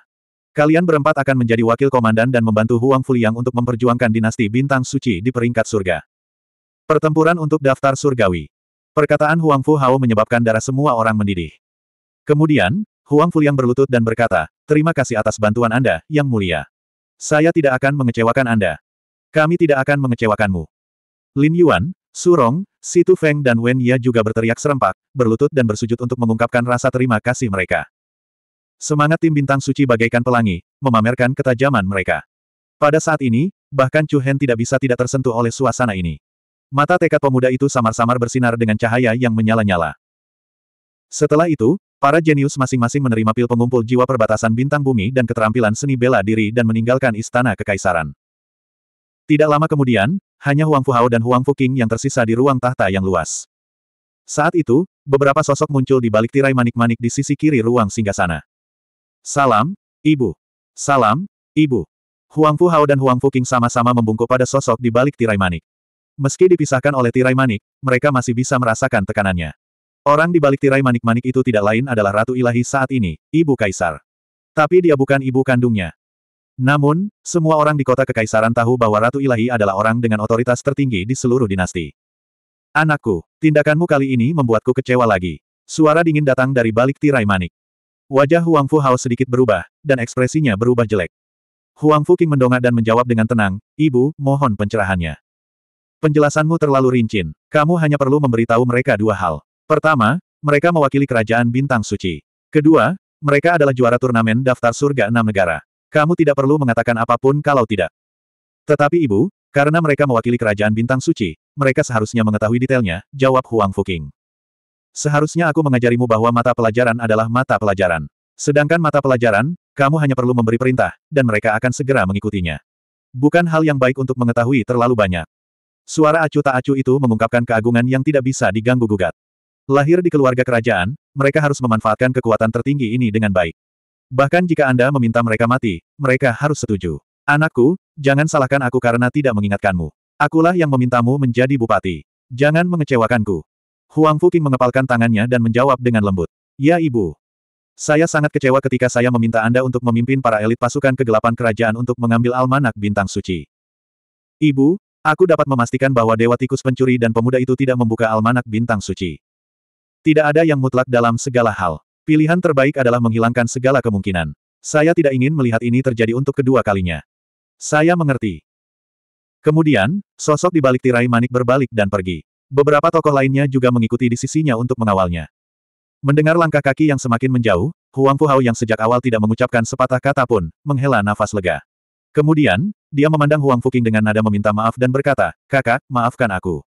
Kalian berempat akan menjadi wakil komandan dan membantu Huang Fuliang untuk memperjuangkan dinasti bintang suci di peringkat surga. Pertempuran untuk daftar surgawi. Perkataan Huang Fu Hao menyebabkan darah semua orang mendidih. Kemudian, Huang Fuliang berlutut dan berkata, Terima kasih atas bantuan Anda, Yang Mulia. Saya tidak akan mengecewakan Anda. Kami tidak akan mengecewakanmu. Lin Yuan, Su Surong, Situ Feng dan Wen Ya juga berteriak serempak, berlutut dan bersujud untuk mengungkapkan rasa terima kasih mereka. Semangat tim bintang suci bagaikan pelangi, memamerkan ketajaman mereka. Pada saat ini, bahkan Chu Hen tidak bisa tidak tersentuh oleh suasana ini. Mata tekad pemuda itu samar-samar bersinar dengan cahaya yang menyala-nyala. Setelah itu, para jenius masing-masing menerima pil pengumpul jiwa perbatasan bintang bumi dan keterampilan seni bela diri dan meninggalkan istana kekaisaran. Tidak lama kemudian, hanya Huang Fu Hao dan Huang King yang tersisa di ruang tahta yang luas. Saat itu, beberapa sosok muncul di balik tirai manik-manik di sisi kiri ruang singgah sana. Salam, Ibu. Salam, Ibu. Huang Fu Hao dan Huang King sama-sama membungkuk pada sosok di balik tirai manik. Meski dipisahkan oleh tirai manik, mereka masih bisa merasakan tekanannya. Orang di balik tirai manik-manik itu tidak lain adalah Ratu Ilahi saat ini, Ibu Kaisar. Tapi dia bukan ibu kandungnya. Namun, semua orang di kota kekaisaran tahu bahwa Ratu Ilahi adalah orang dengan otoritas tertinggi di seluruh dinasti. Anakku, tindakanmu kali ini membuatku kecewa lagi. Suara dingin datang dari balik tirai manik. Wajah Huang Fu Hao sedikit berubah, dan ekspresinya berubah jelek. Huang Fu King mendongak dan menjawab dengan tenang, Ibu, mohon pencerahannya. Penjelasanmu terlalu rincin. Kamu hanya perlu memberitahu mereka dua hal. Pertama, mereka mewakili kerajaan bintang suci. Kedua, mereka adalah juara turnamen daftar surga enam negara. Kamu tidak perlu mengatakan apapun kalau tidak. Tetapi ibu, karena mereka mewakili kerajaan bintang suci, mereka seharusnya mengetahui detailnya, jawab Huang Fuking. Seharusnya aku mengajarimu bahwa mata pelajaran adalah mata pelajaran. Sedangkan mata pelajaran, kamu hanya perlu memberi perintah, dan mereka akan segera mengikutinya. Bukan hal yang baik untuk mengetahui terlalu banyak. Suara acu tak acu itu mengungkapkan keagungan yang tidak bisa diganggu-gugat. Lahir di keluarga kerajaan, mereka harus memanfaatkan kekuatan tertinggi ini dengan baik. Bahkan jika Anda meminta mereka mati, mereka harus setuju. Anakku, jangan salahkan aku karena tidak mengingatkanmu. Akulah yang memintamu menjadi bupati. Jangan mengecewakanku. Huang Fuqing mengepalkan tangannya dan menjawab dengan lembut. Ya ibu. Saya sangat kecewa ketika saya meminta Anda untuk memimpin para elit pasukan kegelapan kerajaan untuk mengambil almanak bintang suci. Ibu, aku dapat memastikan bahwa Dewa Tikus Pencuri dan Pemuda itu tidak membuka almanak bintang suci. Tidak ada yang mutlak dalam segala hal. Pilihan terbaik adalah menghilangkan segala kemungkinan. Saya tidak ingin melihat ini terjadi untuk kedua kalinya. Saya mengerti. Kemudian, sosok di balik tirai manik berbalik dan pergi. Beberapa tokoh lainnya juga mengikuti di sisinya untuk mengawalnya. Mendengar langkah kaki yang semakin menjauh, Huang Fuhao yang sejak awal tidak mengucapkan sepatah kata pun, menghela nafas lega. Kemudian, dia memandang Huang Fuking dengan nada meminta maaf dan berkata, Kakak, maafkan aku.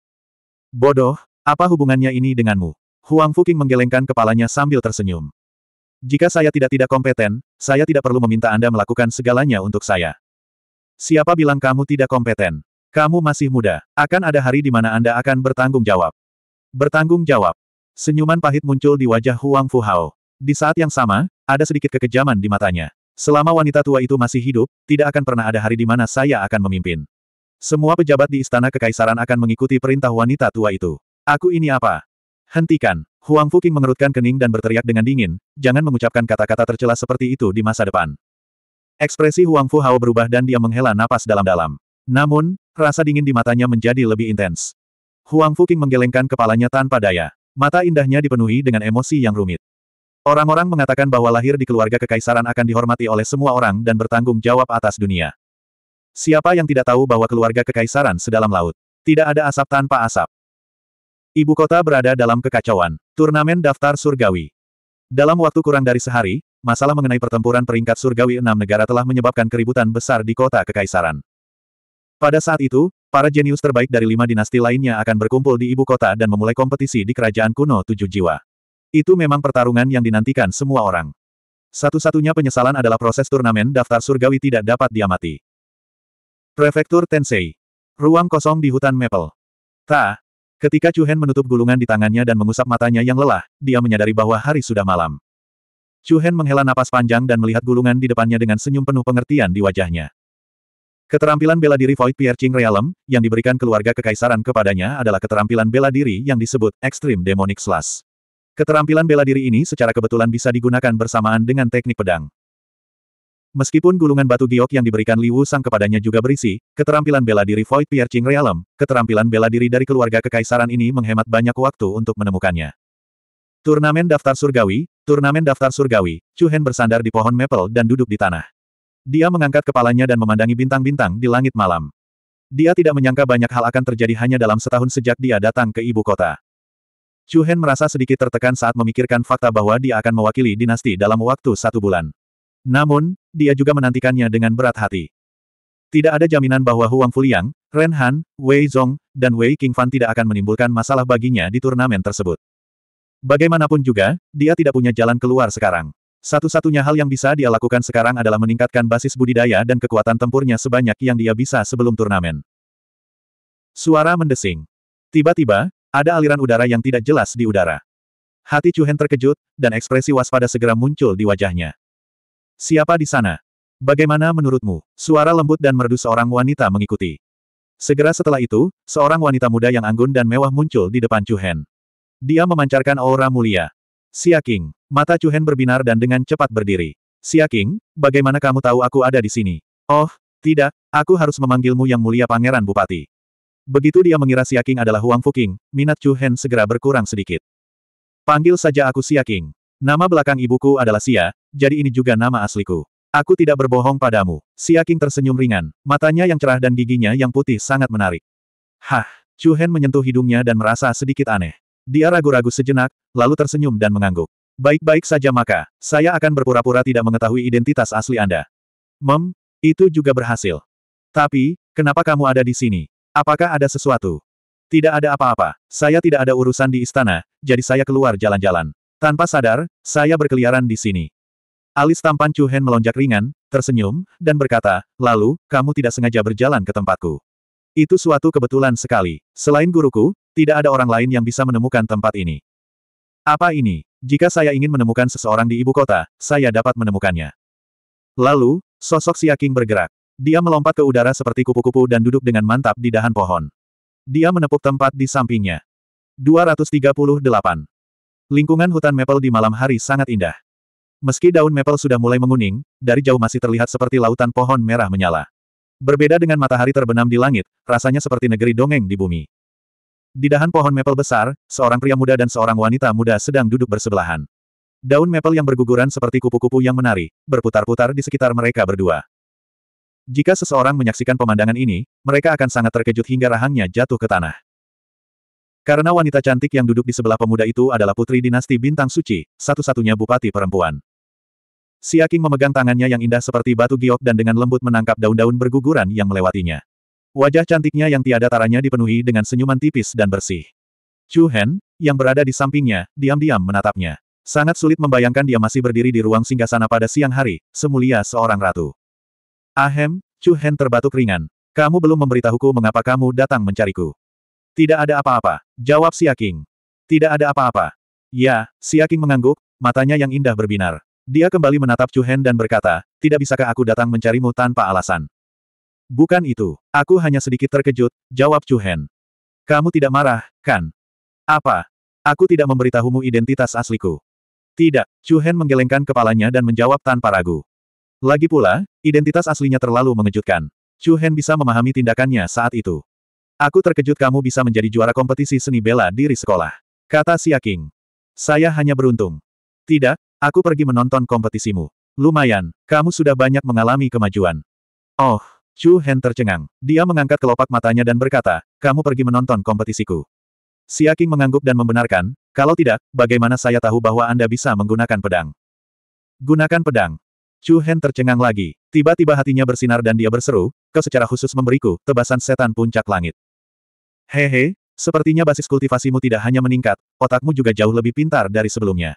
Bodoh, apa hubungannya ini denganmu? Huang Fuqing menggelengkan kepalanya sambil tersenyum. Jika saya tidak-tidak kompeten, saya tidak perlu meminta Anda melakukan segalanya untuk saya. Siapa bilang kamu tidak kompeten? Kamu masih muda. Akan ada hari di mana Anda akan bertanggung jawab. Bertanggung jawab. Senyuman pahit muncul di wajah Huang Fu Hao. Di saat yang sama, ada sedikit kekejaman di matanya. Selama wanita tua itu masih hidup, tidak akan pernah ada hari di mana saya akan memimpin. Semua pejabat di istana kekaisaran akan mengikuti perintah wanita tua itu. Aku ini apa? Hentikan. Huang Fuqing mengerutkan kening dan berteriak dengan dingin, jangan mengucapkan kata-kata tercela seperti itu di masa depan. Ekspresi Huang Fu Hao berubah dan dia menghela napas dalam-dalam. Namun, rasa dingin di matanya menjadi lebih intens. Huang Fuqing menggelengkan kepalanya tanpa daya. Mata indahnya dipenuhi dengan emosi yang rumit. Orang-orang mengatakan bahwa lahir di keluarga kekaisaran akan dihormati oleh semua orang dan bertanggung jawab atas dunia. Siapa yang tidak tahu bahwa keluarga kekaisaran sedalam laut? Tidak ada asap tanpa asap. Ibu kota berada dalam kekacauan. Turnamen daftar surgawi. Dalam waktu kurang dari sehari, masalah mengenai pertempuran peringkat surgawi enam negara telah menyebabkan keributan besar di kota kekaisaran. Pada saat itu, para jenius terbaik dari lima dinasti lainnya akan berkumpul di ibu kota dan memulai kompetisi di kerajaan kuno tujuh jiwa. Itu memang pertarungan yang dinantikan semua orang. Satu-satunya penyesalan adalah proses turnamen daftar surgawi tidak dapat diamati. Prefektur Tensei. Ruang kosong di hutan Maple. Ta, Ketika Chu Hen menutup gulungan di tangannya dan mengusap matanya yang lelah, dia menyadari bahwa hari sudah malam. Chu Hen menghela napas panjang dan melihat gulungan di depannya dengan senyum penuh pengertian di wajahnya. Keterampilan bela diri Void Pierre Ching Realm, yang diberikan keluarga kekaisaran kepadanya adalah keterampilan bela diri yang disebut Extreme Demonic Slash. Keterampilan bela diri ini secara kebetulan bisa digunakan bersamaan dengan teknik pedang. Meskipun gulungan batu giok yang diberikan Liu Sang kepadanya juga berisi, keterampilan bela diri Void Piercing Realm, keterampilan bela diri dari keluarga kekaisaran ini menghemat banyak waktu untuk menemukannya. Turnamen Daftar Surgawi, Turnamen Daftar Surgawi, Chu Hen bersandar di pohon maple dan duduk di tanah. Dia mengangkat kepalanya dan memandangi bintang-bintang di langit malam. Dia tidak menyangka banyak hal akan terjadi hanya dalam setahun sejak dia datang ke ibu kota. Chu Hen merasa sedikit tertekan saat memikirkan fakta bahwa dia akan mewakili dinasti dalam waktu satu bulan. Namun, dia juga menantikannya dengan berat hati. Tidak ada jaminan bahwa Huang Fuliang, Ren Han, Wei Zong, dan Wei Qingfan tidak akan menimbulkan masalah baginya di turnamen tersebut. Bagaimanapun juga, dia tidak punya jalan keluar sekarang. Satu-satunya hal yang bisa dia lakukan sekarang adalah meningkatkan basis budidaya dan kekuatan tempurnya sebanyak yang dia bisa sebelum turnamen. Suara mendesing. Tiba-tiba, ada aliran udara yang tidak jelas di udara. Hati Chu Hen terkejut, dan ekspresi waspada segera muncul di wajahnya. Siapa di sana? Bagaimana menurutmu? Suara lembut dan merdu seorang wanita mengikuti. Segera setelah itu, seorang wanita muda yang anggun dan mewah muncul di depan Chu Hen. Dia memancarkan aura mulia. King, mata Chu Hen berbinar dan dengan cepat berdiri. King, bagaimana kamu tahu aku ada di sini? Oh, tidak, aku harus memanggilmu yang mulia Pangeran Bupati. Begitu dia mengira King adalah Huang Fu King, minat Chu Hen segera berkurang sedikit. Panggil saja aku King. Nama belakang ibuku adalah Sia, jadi ini juga nama asliku. Aku tidak berbohong padamu. Sia King tersenyum ringan, matanya yang cerah dan giginya yang putih sangat menarik. Hah, Chu Hen menyentuh hidungnya dan merasa sedikit aneh. Dia ragu-ragu sejenak, lalu tersenyum dan mengangguk. Baik-baik saja maka, saya akan berpura-pura tidak mengetahui identitas asli Anda. Mem, itu juga berhasil. Tapi, kenapa kamu ada di sini? Apakah ada sesuatu? Tidak ada apa-apa, saya tidak ada urusan di istana, jadi saya keluar jalan-jalan. Tanpa sadar, saya berkeliaran di sini. Alis tampan Chu Hen melonjak ringan, tersenyum, dan berkata, lalu, kamu tidak sengaja berjalan ke tempatku. Itu suatu kebetulan sekali. Selain guruku, tidak ada orang lain yang bisa menemukan tempat ini. Apa ini? Jika saya ingin menemukan seseorang di ibu kota, saya dapat menemukannya. Lalu, sosok Siaking bergerak. Dia melompat ke udara seperti kupu-kupu dan duduk dengan mantap di dahan pohon. Dia menepuk tempat di sampingnya. 238. Lingkungan hutan maple di malam hari sangat indah. Meski daun maple sudah mulai menguning, dari jauh masih terlihat seperti lautan pohon merah menyala. Berbeda dengan matahari terbenam di langit, rasanya seperti negeri dongeng di bumi. Di dahan pohon maple besar, seorang pria muda dan seorang wanita muda sedang duduk bersebelahan. Daun maple yang berguguran seperti kupu-kupu yang menari, berputar-putar di sekitar mereka berdua. Jika seseorang menyaksikan pemandangan ini, mereka akan sangat terkejut hingga rahangnya jatuh ke tanah. Karena wanita cantik yang duduk di sebelah pemuda itu adalah putri dinasti bintang suci, satu-satunya bupati perempuan. Siaking memegang tangannya yang indah seperti batu giok dan dengan lembut menangkap daun-daun berguguran yang melewatinya. Wajah cantiknya yang tiada taranya dipenuhi dengan senyuman tipis dan bersih. Chu Hen, yang berada di sampingnya, diam-diam menatapnya. Sangat sulit membayangkan dia masih berdiri di ruang singgasana pada siang hari, semulia seorang ratu. Ahem, Chu Hen terbatuk ringan. Kamu belum memberitahuku mengapa kamu datang mencariku. Tidak ada apa-apa, jawab Siaking. Tidak ada apa-apa. Ya, Siaking mengangguk, matanya yang indah berbinar. Dia kembali menatap Chu Hen dan berkata, tidak bisakah aku datang mencarimu tanpa alasan? Bukan itu, aku hanya sedikit terkejut, jawab Chu Hen. Kamu tidak marah, kan? Apa? Aku tidak memberitahumu identitas asliku. Tidak, Chu Hen menggelengkan kepalanya dan menjawab tanpa ragu. Lagi pula, identitas aslinya terlalu mengejutkan. Chu Hen bisa memahami tindakannya saat itu. Aku terkejut kamu bisa menjadi juara kompetisi seni bela diri sekolah. Kata Xia King. Saya hanya beruntung. Tidak, aku pergi menonton kompetisimu. Lumayan, kamu sudah banyak mengalami kemajuan. Oh, Chu Hen tercengang. Dia mengangkat kelopak matanya dan berkata, kamu pergi menonton kompetisiku. Xia King mengangguk dan membenarkan, kalau tidak, bagaimana saya tahu bahwa Anda bisa menggunakan pedang? Gunakan pedang. Chu Hen tercengang lagi. Tiba-tiba hatinya bersinar dan dia berseru, kau secara khusus memberiku tebasan setan puncak langit. Hehe, sepertinya basis kultivasimu tidak hanya meningkat, otakmu juga jauh lebih pintar dari sebelumnya.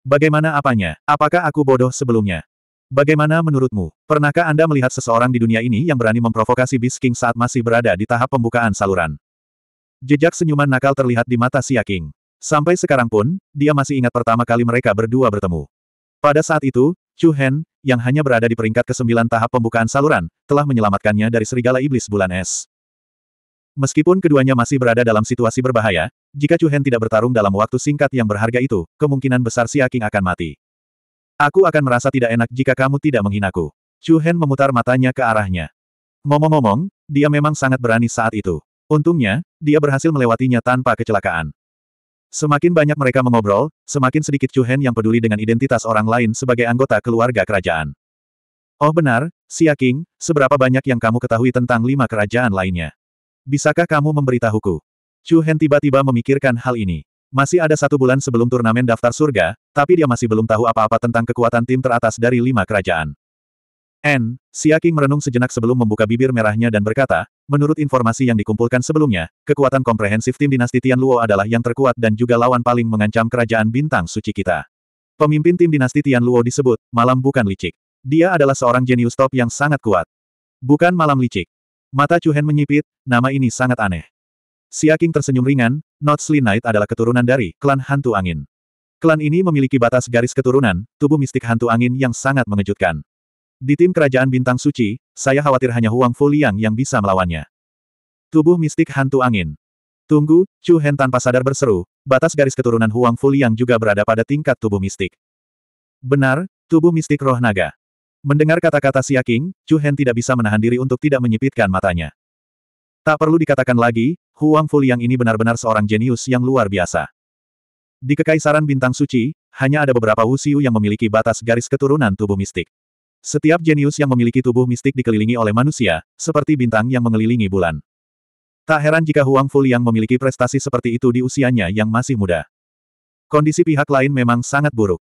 Bagaimana apanya? Apakah aku bodoh sebelumnya? Bagaimana menurutmu? Pernahkah Anda melihat seseorang di dunia ini yang berani memprovokasi Beast King saat masih berada di tahap pembukaan saluran? Jejak senyuman nakal terlihat di mata Xia King. Sampai sekarang pun, dia masih ingat pertama kali mereka berdua bertemu. Pada saat itu, Chu Hen, yang hanya berada di peringkat ke-9 tahap pembukaan saluran, telah menyelamatkannya dari serigala iblis bulan es. Meskipun keduanya masih berada dalam situasi berbahaya, jika Chu Hen tidak bertarung dalam waktu singkat yang berharga itu, kemungkinan besar si Aking akan mati. Aku akan merasa tidak enak jika kamu tidak menghinaku. Chu Hen memutar matanya ke arahnya. Ngomong-ngomong, dia memang sangat berani saat itu. Untungnya, dia berhasil melewatinya tanpa kecelakaan. Semakin banyak mereka mengobrol, semakin sedikit Chu Hen yang peduli dengan identitas orang lain sebagai anggota keluarga kerajaan. Oh benar, Xia King, seberapa banyak yang kamu ketahui tentang lima kerajaan lainnya? Bisakah kamu memberitahuku? Chu Hen tiba-tiba memikirkan hal ini. Masih ada satu bulan sebelum turnamen daftar surga, tapi dia masih belum tahu apa-apa tentang kekuatan tim teratas dari lima kerajaan. N. Siaking merenung sejenak sebelum membuka bibir merahnya dan berkata, menurut informasi yang dikumpulkan sebelumnya, kekuatan komprehensif tim dinasti Tian Luo adalah yang terkuat dan juga lawan paling mengancam kerajaan bintang suci kita. Pemimpin tim dinasti Tian Luo disebut, malam bukan licik. Dia adalah seorang jenius top yang sangat kuat. Bukan malam licik. Mata Chuhen menyipit, nama ini sangat aneh. Siaking tersenyum ringan, Notsley Knight adalah keturunan dari klan hantu angin. Klan ini memiliki batas garis keturunan, tubuh mistik hantu angin yang sangat mengejutkan. Di tim kerajaan bintang suci, saya khawatir hanya Huang Fu Liang yang bisa melawannya. Tubuh mistik hantu angin. Tunggu, Chu Hen tanpa sadar berseru, batas garis keturunan Huang Fu Liang juga berada pada tingkat tubuh mistik. Benar, tubuh mistik roh naga. Mendengar kata-kata Xia King, Chu Hen tidak bisa menahan diri untuk tidak menyipitkan matanya. Tak perlu dikatakan lagi, Huang Liang ini benar-benar seorang jenius yang luar biasa. Di Kekaisaran Bintang Suci, hanya ada beberapa Wuxiu yang memiliki batas garis keturunan tubuh mistik. Setiap jenius yang memiliki tubuh mistik dikelilingi oleh manusia, seperti bintang yang mengelilingi bulan. Tak heran jika Huang Liang memiliki prestasi seperti itu di usianya yang masih muda. Kondisi pihak lain memang sangat buruk.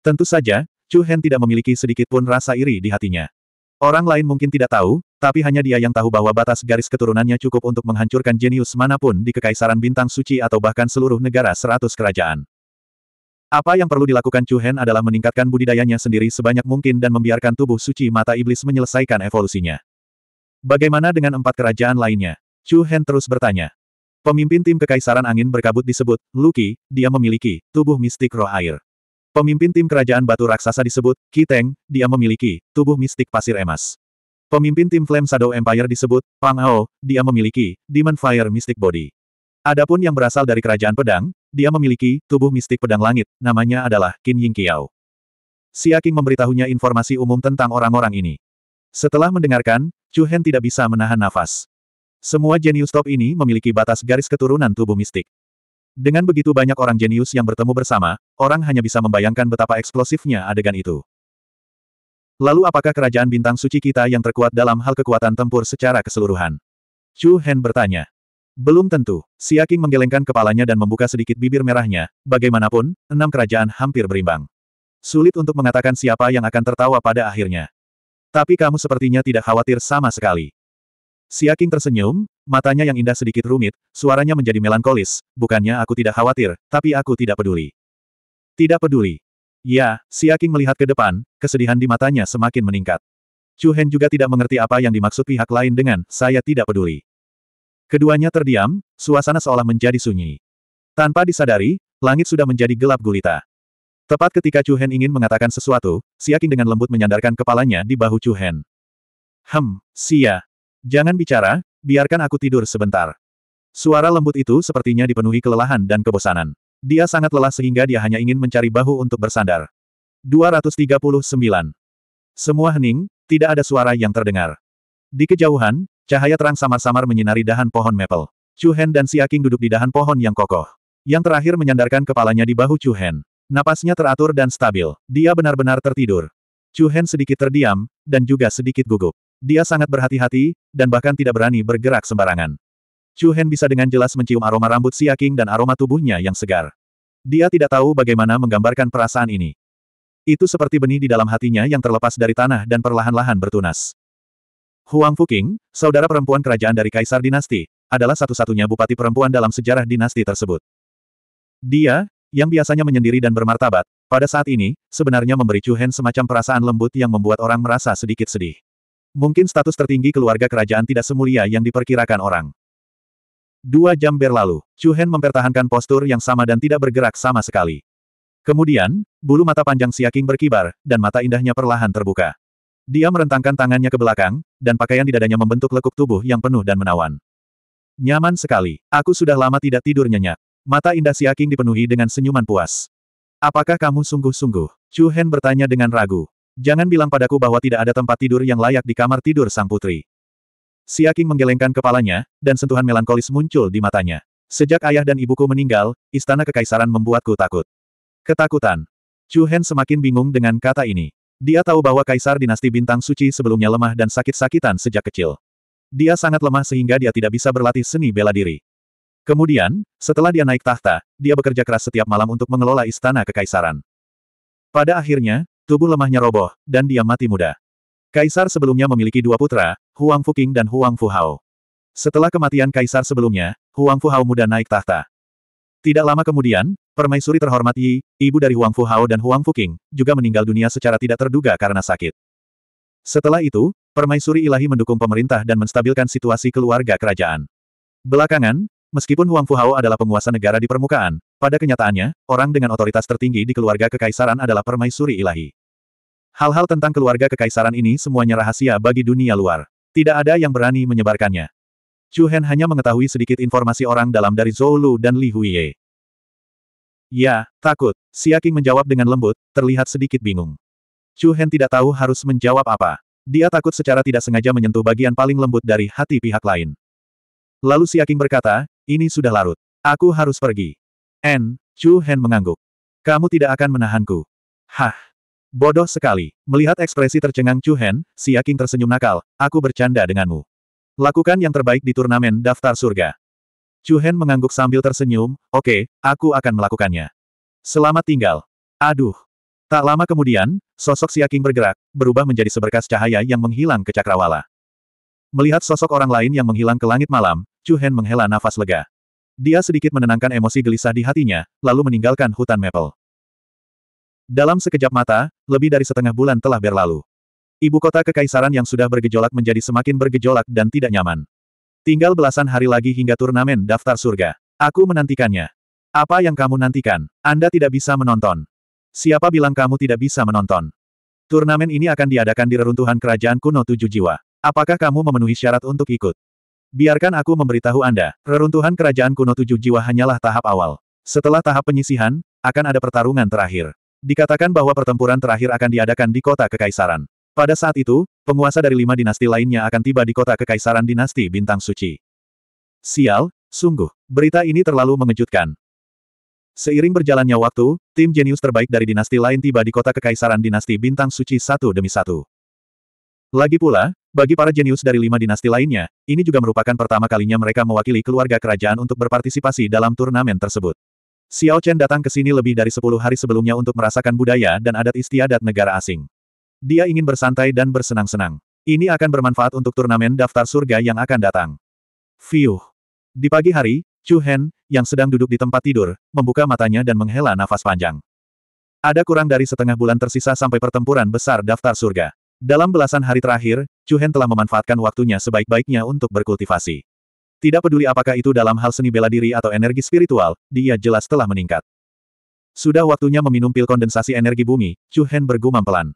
Tentu saja, Chu Hen tidak memiliki sedikit pun rasa iri di hatinya. Orang lain mungkin tidak tahu, tapi hanya dia yang tahu bahwa batas garis keturunannya cukup untuk menghancurkan jenius manapun di Kekaisaran Bintang Suci atau bahkan seluruh negara seratus kerajaan. Apa yang perlu dilakukan Chu Hen adalah meningkatkan budidayanya sendiri sebanyak mungkin dan membiarkan tubuh suci mata iblis menyelesaikan evolusinya. Bagaimana dengan empat kerajaan lainnya? Chu Hen terus bertanya. Pemimpin tim Kekaisaran Angin berkabut disebut, Luki, dia memiliki tubuh mistik roh air. Pemimpin tim kerajaan batu raksasa disebut, Kiteng. Teng, dia memiliki tubuh mistik pasir emas. Pemimpin tim Flame Shadow Empire disebut, Pang Ao, dia memiliki Demon Fire Mystic Body. Adapun yang berasal dari kerajaan pedang, dia memiliki tubuh mistik pedang langit, namanya adalah Qin Ying Qiao. Aking memberitahunya informasi umum tentang orang-orang ini. Setelah mendengarkan, Chu Hen tidak bisa menahan nafas. Semua jenius top ini memiliki batas garis keturunan tubuh mistik. Dengan begitu banyak orang jenius yang bertemu bersama, orang hanya bisa membayangkan betapa eksplosifnya adegan itu. Lalu apakah kerajaan bintang suci kita yang terkuat dalam hal kekuatan tempur secara keseluruhan? Chu Hen bertanya. Belum tentu. King menggelengkan kepalanya dan membuka sedikit bibir merahnya, bagaimanapun, enam kerajaan hampir berimbang. Sulit untuk mengatakan siapa yang akan tertawa pada akhirnya. Tapi kamu sepertinya tidak khawatir sama sekali. Siaking tersenyum, matanya yang indah sedikit rumit, suaranya menjadi melankolis, bukannya aku tidak khawatir, tapi aku tidak peduli. Tidak peduli. Ya, Siaking melihat ke depan, kesedihan di matanya semakin meningkat. Chu Hen juga tidak mengerti apa yang dimaksud pihak lain dengan, saya tidak peduli. Keduanya terdiam, suasana seolah menjadi sunyi. Tanpa disadari, langit sudah menjadi gelap gulita. Tepat ketika Chu Hen ingin mengatakan sesuatu, Siaking dengan lembut menyandarkan kepalanya di bahu Chu Hen. Hem, Sia, Jangan bicara, biarkan aku tidur sebentar. Suara lembut itu sepertinya dipenuhi kelelahan dan kebosanan. Dia sangat lelah sehingga dia hanya ingin mencari bahu untuk bersandar. 239. Semua hening, tidak ada suara yang terdengar. Di kejauhan, cahaya terang samar-samar menyinari dahan pohon maple. Chu Hen dan Si Aking duduk di dahan pohon yang kokoh. Yang terakhir menyandarkan kepalanya di bahu Chu Hen. Napasnya teratur dan stabil. Dia benar-benar tertidur. Chu Hen sedikit terdiam, dan juga sedikit gugup. Dia sangat berhati-hati, dan bahkan tidak berani bergerak sembarangan. Chu Hen bisa dengan jelas mencium aroma rambut Aking dan aroma tubuhnya yang segar. Dia tidak tahu bagaimana menggambarkan perasaan ini. Itu seperti benih di dalam hatinya yang terlepas dari tanah dan perlahan-lahan bertunas. Huang Fuking, saudara perempuan kerajaan dari Kaisar Dinasti, adalah satu-satunya bupati perempuan dalam sejarah dinasti tersebut. Dia, yang biasanya menyendiri dan bermartabat, pada saat ini, sebenarnya memberi Chu Hen semacam perasaan lembut yang membuat orang merasa sedikit sedih. Mungkin status tertinggi keluarga kerajaan tidak semulia yang diperkirakan orang. Dua jam berlalu, Chu Hen mempertahankan postur yang sama dan tidak bergerak sama sekali. Kemudian, bulu mata panjang Siaking berkibar, dan mata indahnya perlahan terbuka. Dia merentangkan tangannya ke belakang, dan pakaian di dadanya membentuk lekuk tubuh yang penuh dan menawan. Nyaman sekali, aku sudah lama tidak tidur nyenyak. Mata indah Siaking dipenuhi dengan senyuman puas. Apakah kamu sungguh-sungguh? Chu Hen bertanya dengan ragu. Jangan bilang padaku bahwa tidak ada tempat tidur yang layak di kamar tidur sang putri. Siaking menggelengkan kepalanya, dan sentuhan melankolis muncul di matanya. Sejak ayah dan ibuku meninggal, istana kekaisaran membuatku takut. Ketakutan. Chu Hen semakin bingung dengan kata ini. Dia tahu bahwa kaisar dinasti bintang suci sebelumnya lemah dan sakit-sakitan sejak kecil. Dia sangat lemah sehingga dia tidak bisa berlatih seni bela diri. Kemudian, setelah dia naik tahta, dia bekerja keras setiap malam untuk mengelola istana kekaisaran. Pada akhirnya, Tubuh lemahnya roboh, dan dia mati muda. Kaisar sebelumnya memiliki dua putra, Huang Fuqing dan Huang Fu Hao. Setelah kematian kaisar sebelumnya, Huang Fu Hao muda naik tahta. Tidak lama kemudian, permaisuri terhormat Yi, ibu dari Huang Fu Hao dan Huang Fuqing, juga meninggal dunia secara tidak terduga karena sakit. Setelah itu, permaisuri ilahi mendukung pemerintah dan menstabilkan situasi keluarga kerajaan. Belakangan, meskipun Huang Fu Hao adalah penguasa negara di permukaan, pada kenyataannya, orang dengan otoritas tertinggi di keluarga kekaisaran adalah permaisuri ilahi. Hal-hal tentang keluarga kekaisaran ini semuanya rahasia bagi dunia luar. Tidak ada yang berani menyebarkannya. Chu Hen hanya mengetahui sedikit informasi orang dalam dari Zhou Lu dan Li Huiye. Ya, takut. Qing menjawab dengan lembut, terlihat sedikit bingung. Chu Hen tidak tahu harus menjawab apa. Dia takut secara tidak sengaja menyentuh bagian paling lembut dari hati pihak lain. Lalu Qing berkata, ini sudah larut. Aku harus pergi. En, Chu Hen mengangguk. Kamu tidak akan menahanku. Hah. Bodoh sekali. Melihat ekspresi tercengang Chu Hen, si Yaking tersenyum nakal, aku bercanda denganmu. Lakukan yang terbaik di turnamen daftar surga. Chu Hen mengangguk sambil tersenyum, oke, okay, aku akan melakukannya. Selamat tinggal. Aduh. Tak lama kemudian, sosok si Yaking bergerak, berubah menjadi seberkas cahaya yang menghilang ke cakrawala. Melihat sosok orang lain yang menghilang ke langit malam, Chu Hen menghela nafas lega. Dia sedikit menenangkan emosi gelisah di hatinya, lalu meninggalkan hutan maple. Dalam sekejap mata, lebih dari setengah bulan telah berlalu. Ibu kota kekaisaran yang sudah bergejolak menjadi semakin bergejolak dan tidak nyaman. Tinggal belasan hari lagi hingga turnamen daftar surga. Aku menantikannya. Apa yang kamu nantikan? Anda tidak bisa menonton. Siapa bilang kamu tidak bisa menonton? Turnamen ini akan diadakan di reruntuhan kerajaan kuno tujuh jiwa. Apakah kamu memenuhi syarat untuk ikut? Biarkan aku memberitahu Anda, reruntuhan kerajaan kuno tujuh jiwa hanyalah tahap awal. Setelah tahap penyisihan, akan ada pertarungan terakhir. Dikatakan bahwa pertempuran terakhir akan diadakan di kota Kekaisaran. Pada saat itu, penguasa dari lima dinasti lainnya akan tiba di kota Kekaisaran Dinasti Bintang Suci. Sial, sungguh, berita ini terlalu mengejutkan. Seiring berjalannya waktu, tim jenius terbaik dari dinasti lain tiba di kota Kekaisaran Dinasti Bintang Suci satu demi satu. Lagi pula, bagi para jenius dari lima dinasti lainnya, ini juga merupakan pertama kalinya mereka mewakili keluarga kerajaan untuk berpartisipasi dalam turnamen tersebut. Xiao Chen datang ke sini lebih dari sepuluh hari sebelumnya untuk merasakan budaya dan adat istiadat negara asing. Dia ingin bersantai dan bersenang-senang. Ini akan bermanfaat untuk turnamen daftar surga yang akan datang. Fiuh. Di pagi hari, Chu Hen, yang sedang duduk di tempat tidur, membuka matanya dan menghela nafas panjang. Ada kurang dari setengah bulan tersisa sampai pertempuran besar daftar surga. Dalam belasan hari terakhir, Chuhen telah memanfaatkan waktunya sebaik-baiknya untuk berkultivasi. Tidak peduli apakah itu dalam hal seni bela diri atau energi spiritual, dia jelas telah meningkat. Sudah waktunya meminum pil kondensasi energi bumi, Chuhen bergumam pelan.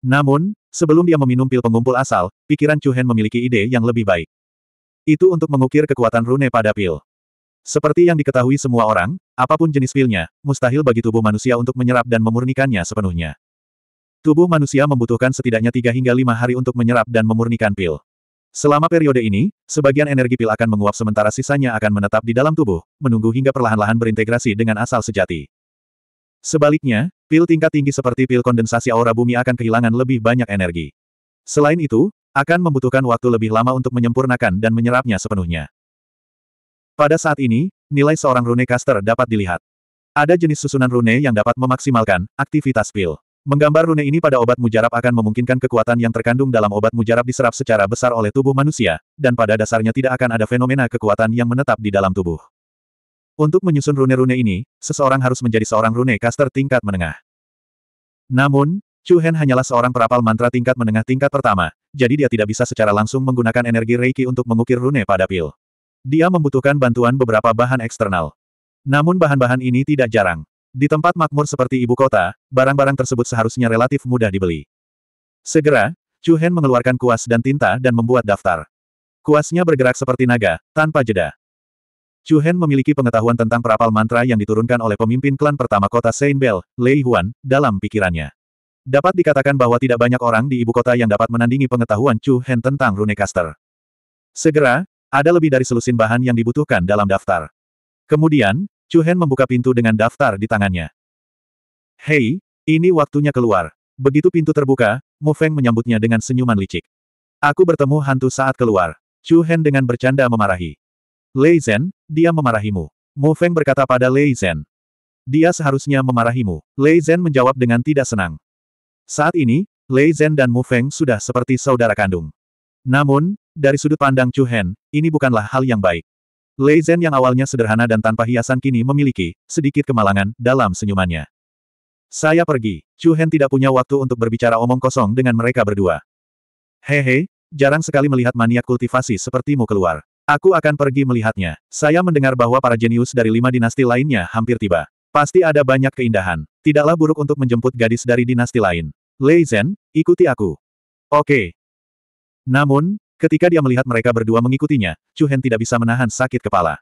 Namun, sebelum dia meminum pil pengumpul asal, pikiran Chuhen memiliki ide yang lebih baik. Itu untuk mengukir kekuatan rune pada pil. Seperti yang diketahui semua orang, apapun jenis pilnya, mustahil bagi tubuh manusia untuk menyerap dan memurnikannya sepenuhnya. Tubuh manusia membutuhkan setidaknya 3 hingga 5 hari untuk menyerap dan memurnikan pil. Selama periode ini, sebagian energi pil akan menguap sementara sisanya akan menetap di dalam tubuh, menunggu hingga perlahan-lahan berintegrasi dengan asal sejati. Sebaliknya, pil tingkat tinggi seperti pil kondensasi aura bumi akan kehilangan lebih banyak energi. Selain itu, akan membutuhkan waktu lebih lama untuk menyempurnakan dan menyerapnya sepenuhnya. Pada saat ini, nilai seorang rune caster dapat dilihat. Ada jenis susunan rune yang dapat memaksimalkan aktivitas pil. Menggambar rune ini pada obat mujarab akan memungkinkan kekuatan yang terkandung dalam obat mujarab diserap secara besar oleh tubuh manusia, dan pada dasarnya tidak akan ada fenomena kekuatan yang menetap di dalam tubuh. Untuk menyusun rune-rune ini, seseorang harus menjadi seorang rune caster tingkat menengah. Namun, Chu Hen hanyalah seorang perapal mantra tingkat menengah tingkat pertama, jadi dia tidak bisa secara langsung menggunakan energi Reiki untuk mengukir rune pada pil. Dia membutuhkan bantuan beberapa bahan eksternal. Namun bahan-bahan ini tidak jarang. Di tempat makmur seperti ibu kota, barang-barang tersebut seharusnya relatif mudah dibeli. Segera, Chu Hen mengeluarkan kuas dan tinta dan membuat daftar. Kuasnya bergerak seperti naga, tanpa jeda. Chu Hen memiliki pengetahuan tentang perapal mantra yang diturunkan oleh pemimpin klan pertama kota Saint Bell, Lei Huan, dalam pikirannya. Dapat dikatakan bahwa tidak banyak orang di ibu kota yang dapat menandingi pengetahuan Chu Hen tentang Runecaster. Segera, ada lebih dari selusin bahan yang dibutuhkan dalam daftar. Kemudian, Chu Hen membuka pintu dengan daftar di tangannya. Hei, ini waktunya keluar. Begitu pintu terbuka, Mu Feng menyambutnya dengan senyuman licik. Aku bertemu hantu saat keluar. Chu Hen dengan bercanda memarahi. Lei Zhen, dia memarahimu. Mu Feng berkata pada Lei Zhen. Dia seharusnya memarahimu. Lei Zhen menjawab dengan tidak senang. Saat ini, Lei Zhen dan Mu Feng sudah seperti saudara kandung. Namun, dari sudut pandang Chu Hen, ini bukanlah hal yang baik. Lei Zhen yang awalnya sederhana dan tanpa hiasan kini memiliki sedikit kemalangan dalam senyumannya. Saya pergi. Chu Hen tidak punya waktu untuk berbicara omong kosong dengan mereka berdua. Hehe, jarang sekali melihat maniak kultivasi sepertimu keluar. Aku akan pergi melihatnya. Saya mendengar bahwa para jenius dari lima dinasti lainnya hampir tiba. Pasti ada banyak keindahan. Tidaklah buruk untuk menjemput gadis dari dinasti lain. Lei Zhen, ikuti aku. Oke. Namun, Ketika dia melihat mereka berdua mengikutinya, Chu Hen tidak bisa menahan sakit kepala.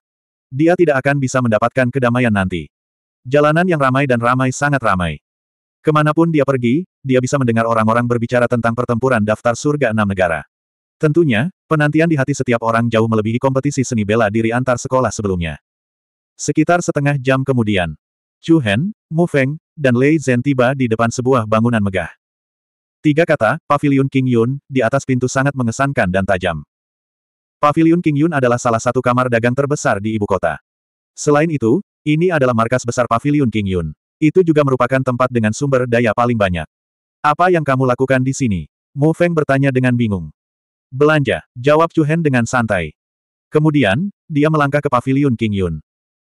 Dia tidak akan bisa mendapatkan kedamaian nanti. Jalanan yang ramai dan ramai sangat ramai. Kemanapun dia pergi, dia bisa mendengar orang-orang berbicara tentang pertempuran daftar surga enam negara. Tentunya, penantian di hati setiap orang jauh melebihi kompetisi seni bela diri antar sekolah sebelumnya. Sekitar setengah jam kemudian, Chu Hen, Mu Feng, dan Lei Zhen tiba di depan sebuah bangunan megah. Tiga kata, Pavilion King Yun, di atas pintu sangat mengesankan dan tajam. Pavilion King Yun adalah salah satu kamar dagang terbesar di ibu kota. Selain itu, ini adalah markas besar Pavilion King Yun. Itu juga merupakan tempat dengan sumber daya paling banyak. Apa yang kamu lakukan di sini? Mu Feng bertanya dengan bingung. Belanja, jawab Chu Hen dengan santai. Kemudian, dia melangkah ke Pavilion King Yun.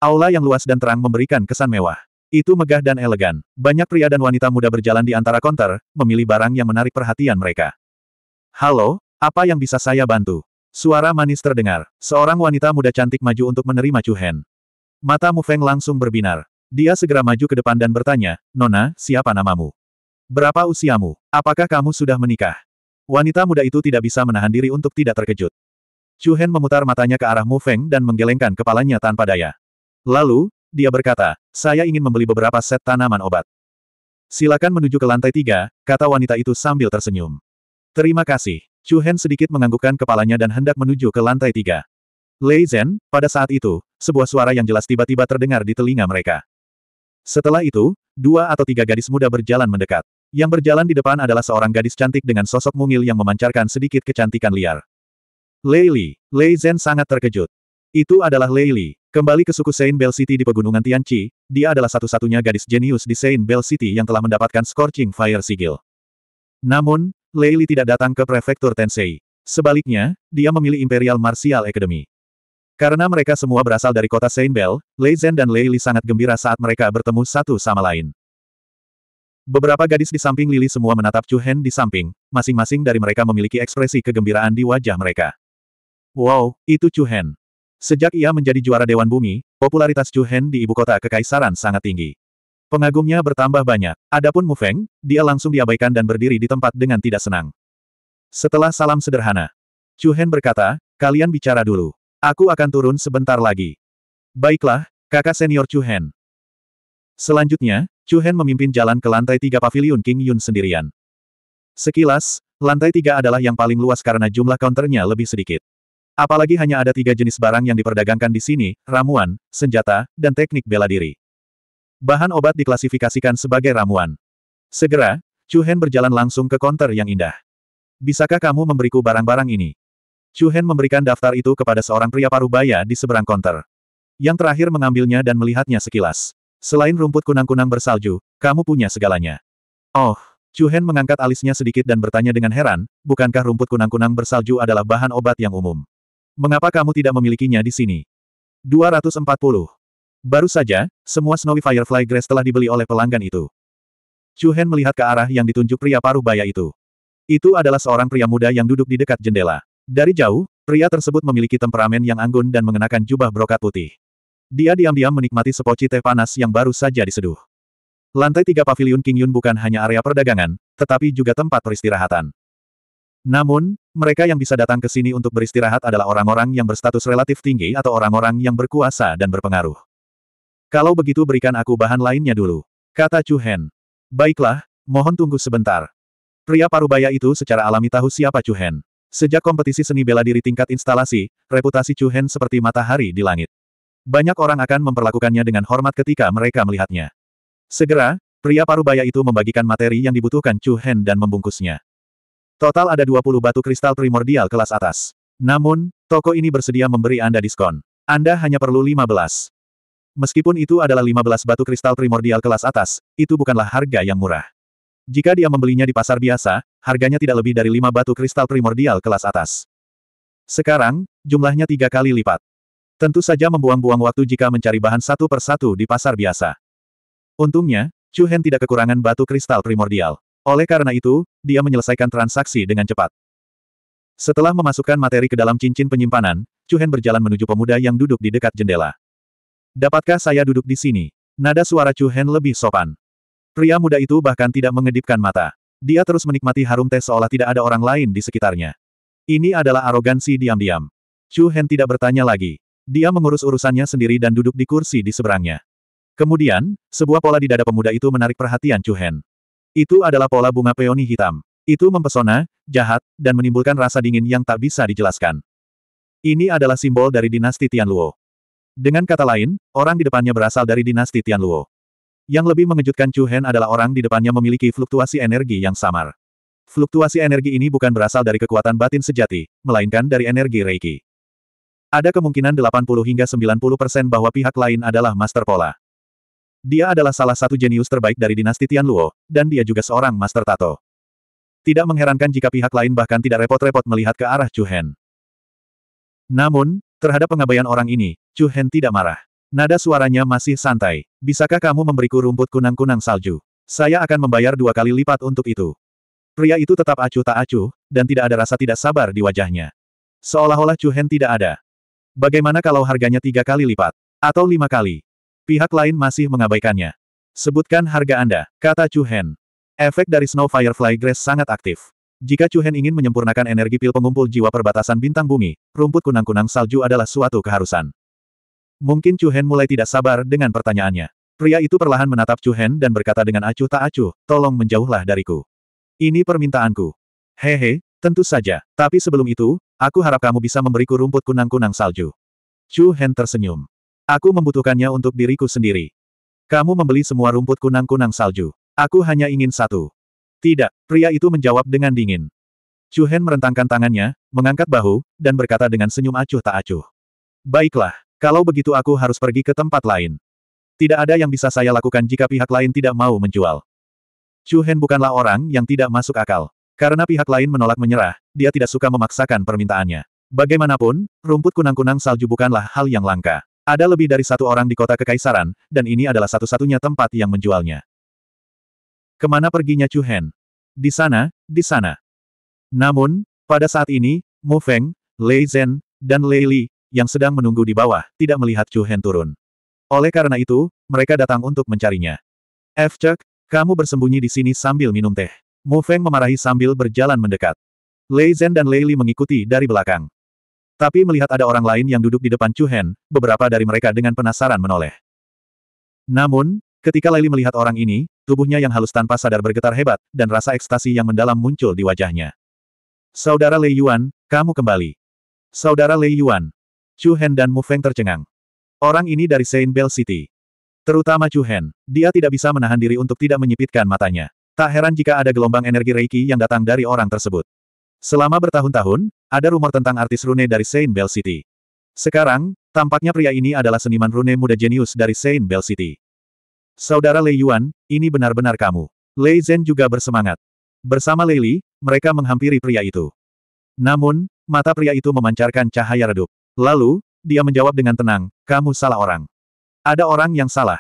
Aula yang luas dan terang memberikan kesan mewah. Itu megah dan elegan. Banyak pria dan wanita muda berjalan di antara konter, memilih barang yang menarik perhatian mereka. Halo, apa yang bisa saya bantu? Suara manis terdengar. Seorang wanita muda cantik maju untuk menerima Chu Hen. Mata Mu Feng langsung berbinar. Dia segera maju ke depan dan bertanya, Nona, siapa namamu? Berapa usiamu? Apakah kamu sudah menikah? Wanita muda itu tidak bisa menahan diri untuk tidak terkejut. Chu Hen memutar matanya ke arah Mu Feng dan menggelengkan kepalanya tanpa daya. Lalu, dia berkata, saya ingin membeli beberapa set tanaman obat. Silakan menuju ke lantai tiga, kata wanita itu sambil tersenyum. Terima kasih. Chu Hen sedikit menganggukkan kepalanya dan hendak menuju ke lantai tiga. Lei Zhen, pada saat itu, sebuah suara yang jelas tiba-tiba terdengar di telinga mereka. Setelah itu, dua atau tiga gadis muda berjalan mendekat. Yang berjalan di depan adalah seorang gadis cantik dengan sosok mungil yang memancarkan sedikit kecantikan liar. Lei Li, Lei Zhen sangat terkejut. Itu adalah Lei Li, Kembali ke suku Saint Bell City di pegunungan Tianqi, dia adalah satu-satunya gadis jenius di Saint Bell City yang telah mendapatkan Scorching Fire Sigil. Namun, Leili tidak datang ke prefektur Tensei. Sebaliknya, dia memilih Imperial Martial Academy. Karena mereka semua berasal dari kota Saint Bell, Lei Zhen dan Leili sangat gembira saat mereka bertemu satu sama lain. Beberapa gadis di samping Lili semua menatap Chu Hen di samping, masing-masing dari mereka memiliki ekspresi kegembiraan di wajah mereka. Wow, itu Chu Hen. Sejak ia menjadi juara Dewan Bumi, popularitas Chu Hen di ibu kota kekaisaran sangat tinggi. Pengagumnya bertambah banyak. Adapun Mu Feng, dia langsung diabaikan dan berdiri di tempat dengan tidak senang. Setelah salam sederhana, Chu Hen berkata, kalian bicara dulu. Aku akan turun sebentar lagi. Baiklah, kakak senior Chu Hen. Selanjutnya, Chu Hen memimpin jalan ke lantai tiga pavilion King Yun sendirian. Sekilas, lantai tiga adalah yang paling luas karena jumlah counternya lebih sedikit. Apalagi hanya ada tiga jenis barang yang diperdagangkan di sini, ramuan, senjata, dan teknik bela diri. Bahan obat diklasifikasikan sebagai ramuan. Segera, Chu Hen berjalan langsung ke konter yang indah. Bisakah kamu memberiku barang-barang ini? Chu Hen memberikan daftar itu kepada seorang pria parubaya di seberang konter. Yang terakhir mengambilnya dan melihatnya sekilas. Selain rumput kunang-kunang bersalju, kamu punya segalanya. Oh, Chu Hen mengangkat alisnya sedikit dan bertanya dengan heran, bukankah rumput kunang-kunang bersalju adalah bahan obat yang umum? Mengapa kamu tidak memilikinya di sini? 240. Baru saja, semua Snowy Firefly Grass telah dibeli oleh pelanggan itu. Chu Hen melihat ke arah yang ditunjuk pria paruh baya itu. Itu adalah seorang pria muda yang duduk di dekat jendela. Dari jauh, pria tersebut memiliki temperamen yang anggun dan mengenakan jubah brokat putih. Dia diam-diam menikmati sepoci teh panas yang baru saja diseduh. Lantai tiga Pavilion King Yun bukan hanya area perdagangan, tetapi juga tempat peristirahatan. Namun, mereka yang bisa datang ke sini untuk beristirahat adalah orang-orang yang berstatus relatif tinggi atau orang-orang yang berkuasa dan berpengaruh. Kalau begitu berikan aku bahan lainnya dulu. Kata Chu Hen. Baiklah, mohon tunggu sebentar. Pria parubaya itu secara alami tahu siapa Chu Hen. Sejak kompetisi seni bela diri tingkat instalasi, reputasi Chu Hen seperti matahari di langit. Banyak orang akan memperlakukannya dengan hormat ketika mereka melihatnya. Segera, pria parubaya itu membagikan materi yang dibutuhkan Chu Hen dan membungkusnya. Total ada 20 batu kristal primordial kelas atas. Namun, toko ini bersedia memberi Anda diskon. Anda hanya perlu 15. Meskipun itu adalah 15 batu kristal primordial kelas atas, itu bukanlah harga yang murah. Jika dia membelinya di pasar biasa, harganya tidak lebih dari 5 batu kristal primordial kelas atas. Sekarang, jumlahnya tiga kali lipat. Tentu saja membuang-buang waktu jika mencari bahan satu persatu di pasar biasa. Untungnya, Chu Hen tidak kekurangan batu kristal primordial. Oleh karena itu, dia menyelesaikan transaksi dengan cepat. Setelah memasukkan materi ke dalam cincin penyimpanan, Chu Hen berjalan menuju pemuda yang duduk di dekat jendela. Dapatkah saya duduk di sini? Nada suara Hen lebih sopan. Pria muda itu bahkan tidak mengedipkan mata. Dia terus menikmati harum teh seolah tidak ada orang lain di sekitarnya. Ini adalah arogansi diam-diam. Chu Hen tidak bertanya lagi. Dia mengurus urusannya sendiri dan duduk di kursi di seberangnya. Kemudian, sebuah pola di dada pemuda itu menarik perhatian Chu Hen. Itu adalah pola bunga peoni hitam. Itu mempesona, jahat, dan menimbulkan rasa dingin yang tak bisa dijelaskan. Ini adalah simbol dari dinasti Tianluo. Dengan kata lain, orang di depannya berasal dari dinasti Tianluo. Yang lebih mengejutkan Chu Hen adalah orang di depannya memiliki fluktuasi energi yang samar. Fluktuasi energi ini bukan berasal dari kekuatan batin sejati, melainkan dari energi Reiki. Ada kemungkinan 80 hingga 90 persen bahwa pihak lain adalah master pola. Dia adalah salah satu jenius terbaik dari dinasti Tianluo, dan dia juga seorang master tato. Tidak mengherankan jika pihak lain bahkan tidak repot-repot melihat ke arah Chu Hen. Namun, terhadap pengabaian orang ini, Chu Hen tidak marah. Nada suaranya masih santai. Bisakah kamu memberiku rumput kunang-kunang salju? Saya akan membayar dua kali lipat untuk itu. Pria itu tetap acuh tak acuh, dan tidak ada rasa tidak sabar di wajahnya. Seolah-olah Chu Hen tidak ada. Bagaimana kalau harganya tiga kali lipat? Atau lima kali? Pihak lain masih mengabaikannya. Sebutkan harga Anda, kata Chu Hen. Efek dari Snow Firefly Grass sangat aktif. Jika Chu Hen ingin menyempurnakan energi pil pengumpul jiwa perbatasan bintang bumi, rumput kunang-kunang salju adalah suatu keharusan. Mungkin Chu Hen mulai tidak sabar dengan pertanyaannya. Pria itu perlahan menatap Chu Hen dan berkata dengan acuh tak acuh, tolong menjauhlah dariku. Ini permintaanku. Hehe, tentu saja. Tapi sebelum itu, aku harap kamu bisa memberiku rumput kunang-kunang salju. Chu Hen tersenyum. Aku membutuhkannya untuk diriku sendiri. Kamu membeli semua rumput kunang-kunang salju. Aku hanya ingin satu. Tidak, pria itu menjawab dengan dingin. Chu merentangkan tangannya, mengangkat bahu, dan berkata dengan senyum acuh tak acuh. Baiklah, kalau begitu aku harus pergi ke tempat lain. Tidak ada yang bisa saya lakukan jika pihak lain tidak mau menjual. Chu bukanlah orang yang tidak masuk akal. Karena pihak lain menolak menyerah, dia tidak suka memaksakan permintaannya. Bagaimanapun, rumput kunang-kunang salju bukanlah hal yang langka. Ada lebih dari satu orang di kota kekaisaran, dan ini adalah satu-satunya tempat yang menjualnya. Kemana perginya Chu Hen? Di sana, di sana. Namun, pada saat ini, Mu Feng, Lei Zhen, dan Lei Li, yang sedang menunggu di bawah, tidak melihat Chu Hen turun. Oleh karena itu, mereka datang untuk mencarinya. F. Chuck, kamu bersembunyi di sini sambil minum teh. Mu Feng memarahi sambil berjalan mendekat. Lei Zhen dan Lei Li mengikuti dari belakang. Tapi melihat ada orang lain yang duduk di depan Chu Hen, beberapa dari mereka dengan penasaran menoleh. Namun, ketika Laili melihat orang ini, tubuhnya yang halus tanpa sadar bergetar hebat, dan rasa ekstasi yang mendalam muncul di wajahnya. Saudara Lei Yuan, kamu kembali. Saudara Lei Yuan. Chu Hen dan Mu Feng tercengang. Orang ini dari Saint Bell City. Terutama Chu Hen, dia tidak bisa menahan diri untuk tidak menyipitkan matanya. Tak heran jika ada gelombang energi Reiki yang datang dari orang tersebut. Selama bertahun-tahun, ada rumor tentang artis rune dari Saint Bell City. Sekarang, tampaknya pria ini adalah seniman rune muda jenius dari Saint Bell City. Saudara Lei Yuan, ini benar-benar kamu. Lei Zhen juga bersemangat. Bersama Lei Li, mereka menghampiri pria itu. Namun, mata pria itu memancarkan cahaya redup. Lalu, dia menjawab dengan tenang, kamu salah orang. Ada orang yang salah.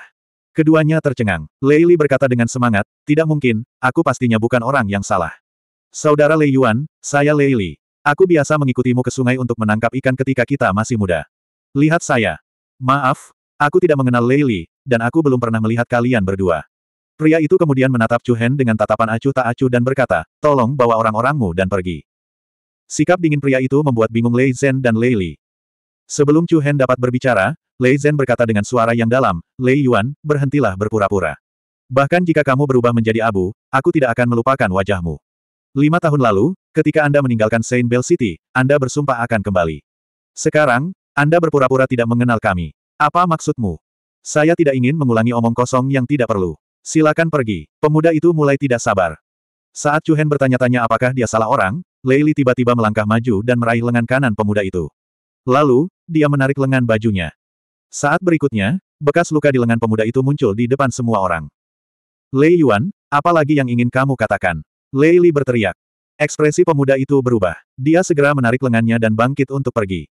Keduanya tercengang. Lei Li berkata dengan semangat, tidak mungkin, aku pastinya bukan orang yang salah. Saudara Lei Yuan, saya Lei Li. Aku biasa mengikutimu ke sungai untuk menangkap ikan ketika kita masih muda. Lihat saya. Maaf, aku tidak mengenal Leili, dan aku belum pernah melihat kalian berdua. Pria itu kemudian menatap Chu Hen dengan tatapan acuh tak acuh dan berkata, tolong bawa orang-orangmu dan pergi. Sikap dingin pria itu membuat bingung Lei Zhen dan Leili. Li. Sebelum Hen dapat berbicara, Lei Zhen berkata dengan suara yang dalam, Lei Yuan, berhentilah berpura-pura. Bahkan jika kamu berubah menjadi abu, aku tidak akan melupakan wajahmu. Lima tahun lalu, Ketika Anda meninggalkan Saint Bell City, Anda bersumpah akan kembali. Sekarang, Anda berpura-pura tidak mengenal kami. Apa maksudmu? Saya tidak ingin mengulangi omong kosong yang tidak perlu. Silakan pergi. Pemuda itu mulai tidak sabar. Saat Chuhen bertanya-tanya apakah dia salah orang, Leili tiba-tiba melangkah maju dan meraih lengan kanan pemuda itu. Lalu, dia menarik lengan bajunya. Saat berikutnya, bekas luka di lengan pemuda itu muncul di depan semua orang. Lei Yuan, apalagi yang ingin kamu katakan? Leili berteriak. Ekspresi pemuda itu berubah. Dia segera menarik lengannya dan bangkit untuk pergi.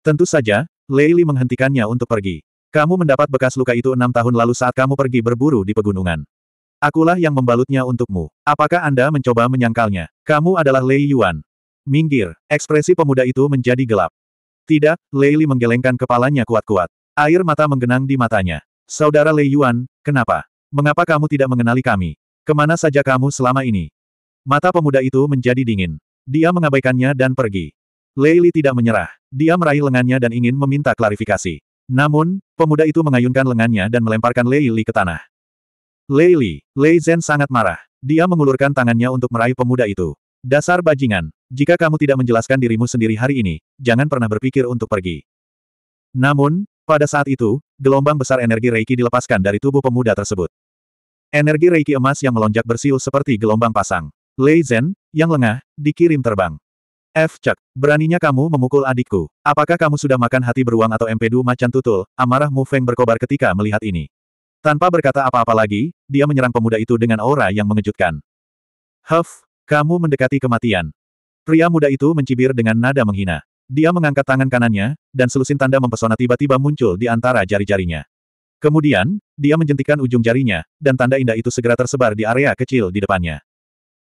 Tentu saja, Leili menghentikannya untuk pergi. Kamu mendapat bekas luka itu enam tahun lalu saat kamu pergi berburu di pegunungan. Akulah yang membalutnya untukmu. Apakah Anda mencoba menyangkalnya? Kamu adalah Lei Yuan. Minggir, ekspresi pemuda itu menjadi gelap. Tidak, Leili menggelengkan kepalanya kuat-kuat. Air mata menggenang di matanya. Saudara Lei Yuan, kenapa? Mengapa kamu tidak mengenali kami? Kemana saja kamu selama ini? Mata pemuda itu menjadi dingin. Dia mengabaikannya dan pergi. Leili tidak menyerah. Dia meraih lengannya dan ingin meminta klarifikasi. Namun, pemuda itu mengayunkan lengannya dan melemparkan Leili ke tanah. Leili, Lei Zhen sangat marah. Dia mengulurkan tangannya untuk meraih pemuda itu. Dasar bajingan, jika kamu tidak menjelaskan dirimu sendiri hari ini, jangan pernah berpikir untuk pergi. Namun, pada saat itu, gelombang besar energi Reiki dilepaskan dari tubuh pemuda tersebut. Energi Reiki emas yang melonjak bersiul seperti gelombang pasang. Lei Zhen, yang lengah, dikirim terbang. F. Cak, beraninya kamu memukul adikku. Apakah kamu sudah makan hati beruang atau empedu macan tutul? Amarah Mu Feng berkobar ketika melihat ini. Tanpa berkata apa-apa lagi, dia menyerang pemuda itu dengan aura yang mengejutkan. Huff, kamu mendekati kematian. Pria muda itu mencibir dengan nada menghina. Dia mengangkat tangan kanannya, dan selusin tanda mempesona tiba-tiba muncul di antara jari-jarinya. Kemudian, dia menjentikan ujung jarinya, dan tanda indah itu segera tersebar di area kecil di depannya.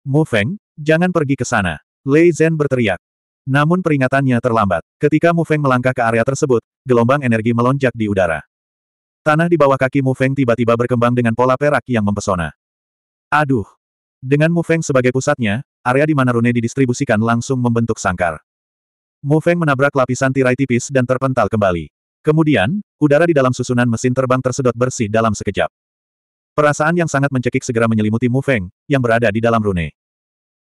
Mo Feng, jangan pergi ke sana. Lei Zhen berteriak. Namun peringatannya terlambat. Ketika Mu Feng melangkah ke area tersebut, gelombang energi melonjak di udara. Tanah di bawah kaki Mu Feng tiba-tiba berkembang dengan pola perak yang mempesona. Aduh! Dengan Mu Feng sebagai pusatnya, area di mana rune didistribusikan langsung membentuk sangkar. Mu Feng menabrak lapisan tirai tipis dan terpental kembali. Kemudian, udara di dalam susunan mesin terbang tersedot bersih dalam sekejap. Perasaan yang sangat mencekik segera menyelimuti Mu Feng, yang berada di dalam rune.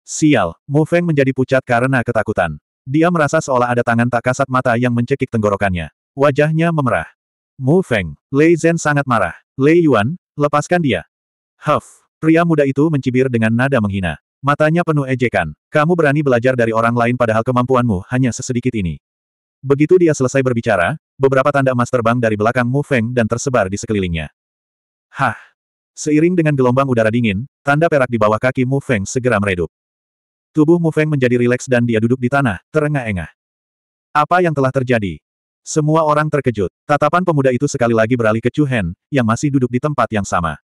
Sial, Mu Feng menjadi pucat karena ketakutan. Dia merasa seolah ada tangan tak kasat mata yang mencekik tenggorokannya. Wajahnya memerah. Mu Feng, Lei Zhen sangat marah. Lei Yuan, lepaskan dia. Huff, pria muda itu mencibir dengan nada menghina. Matanya penuh ejekan. Kamu berani belajar dari orang lain padahal kemampuanmu hanya sesedikit ini. Begitu dia selesai berbicara, beberapa tanda emas terbang dari belakang Mu Feng dan tersebar di sekelilingnya. Hah, Seiring dengan gelombang udara dingin, tanda perak di bawah kaki Mu Feng segera meredup. Tubuh Mu Feng menjadi rileks dan dia duduk di tanah, terengah-engah. Apa yang telah terjadi? Semua orang terkejut. Tatapan pemuda itu sekali lagi beralih ke Chu Hen, yang masih duduk di tempat yang sama.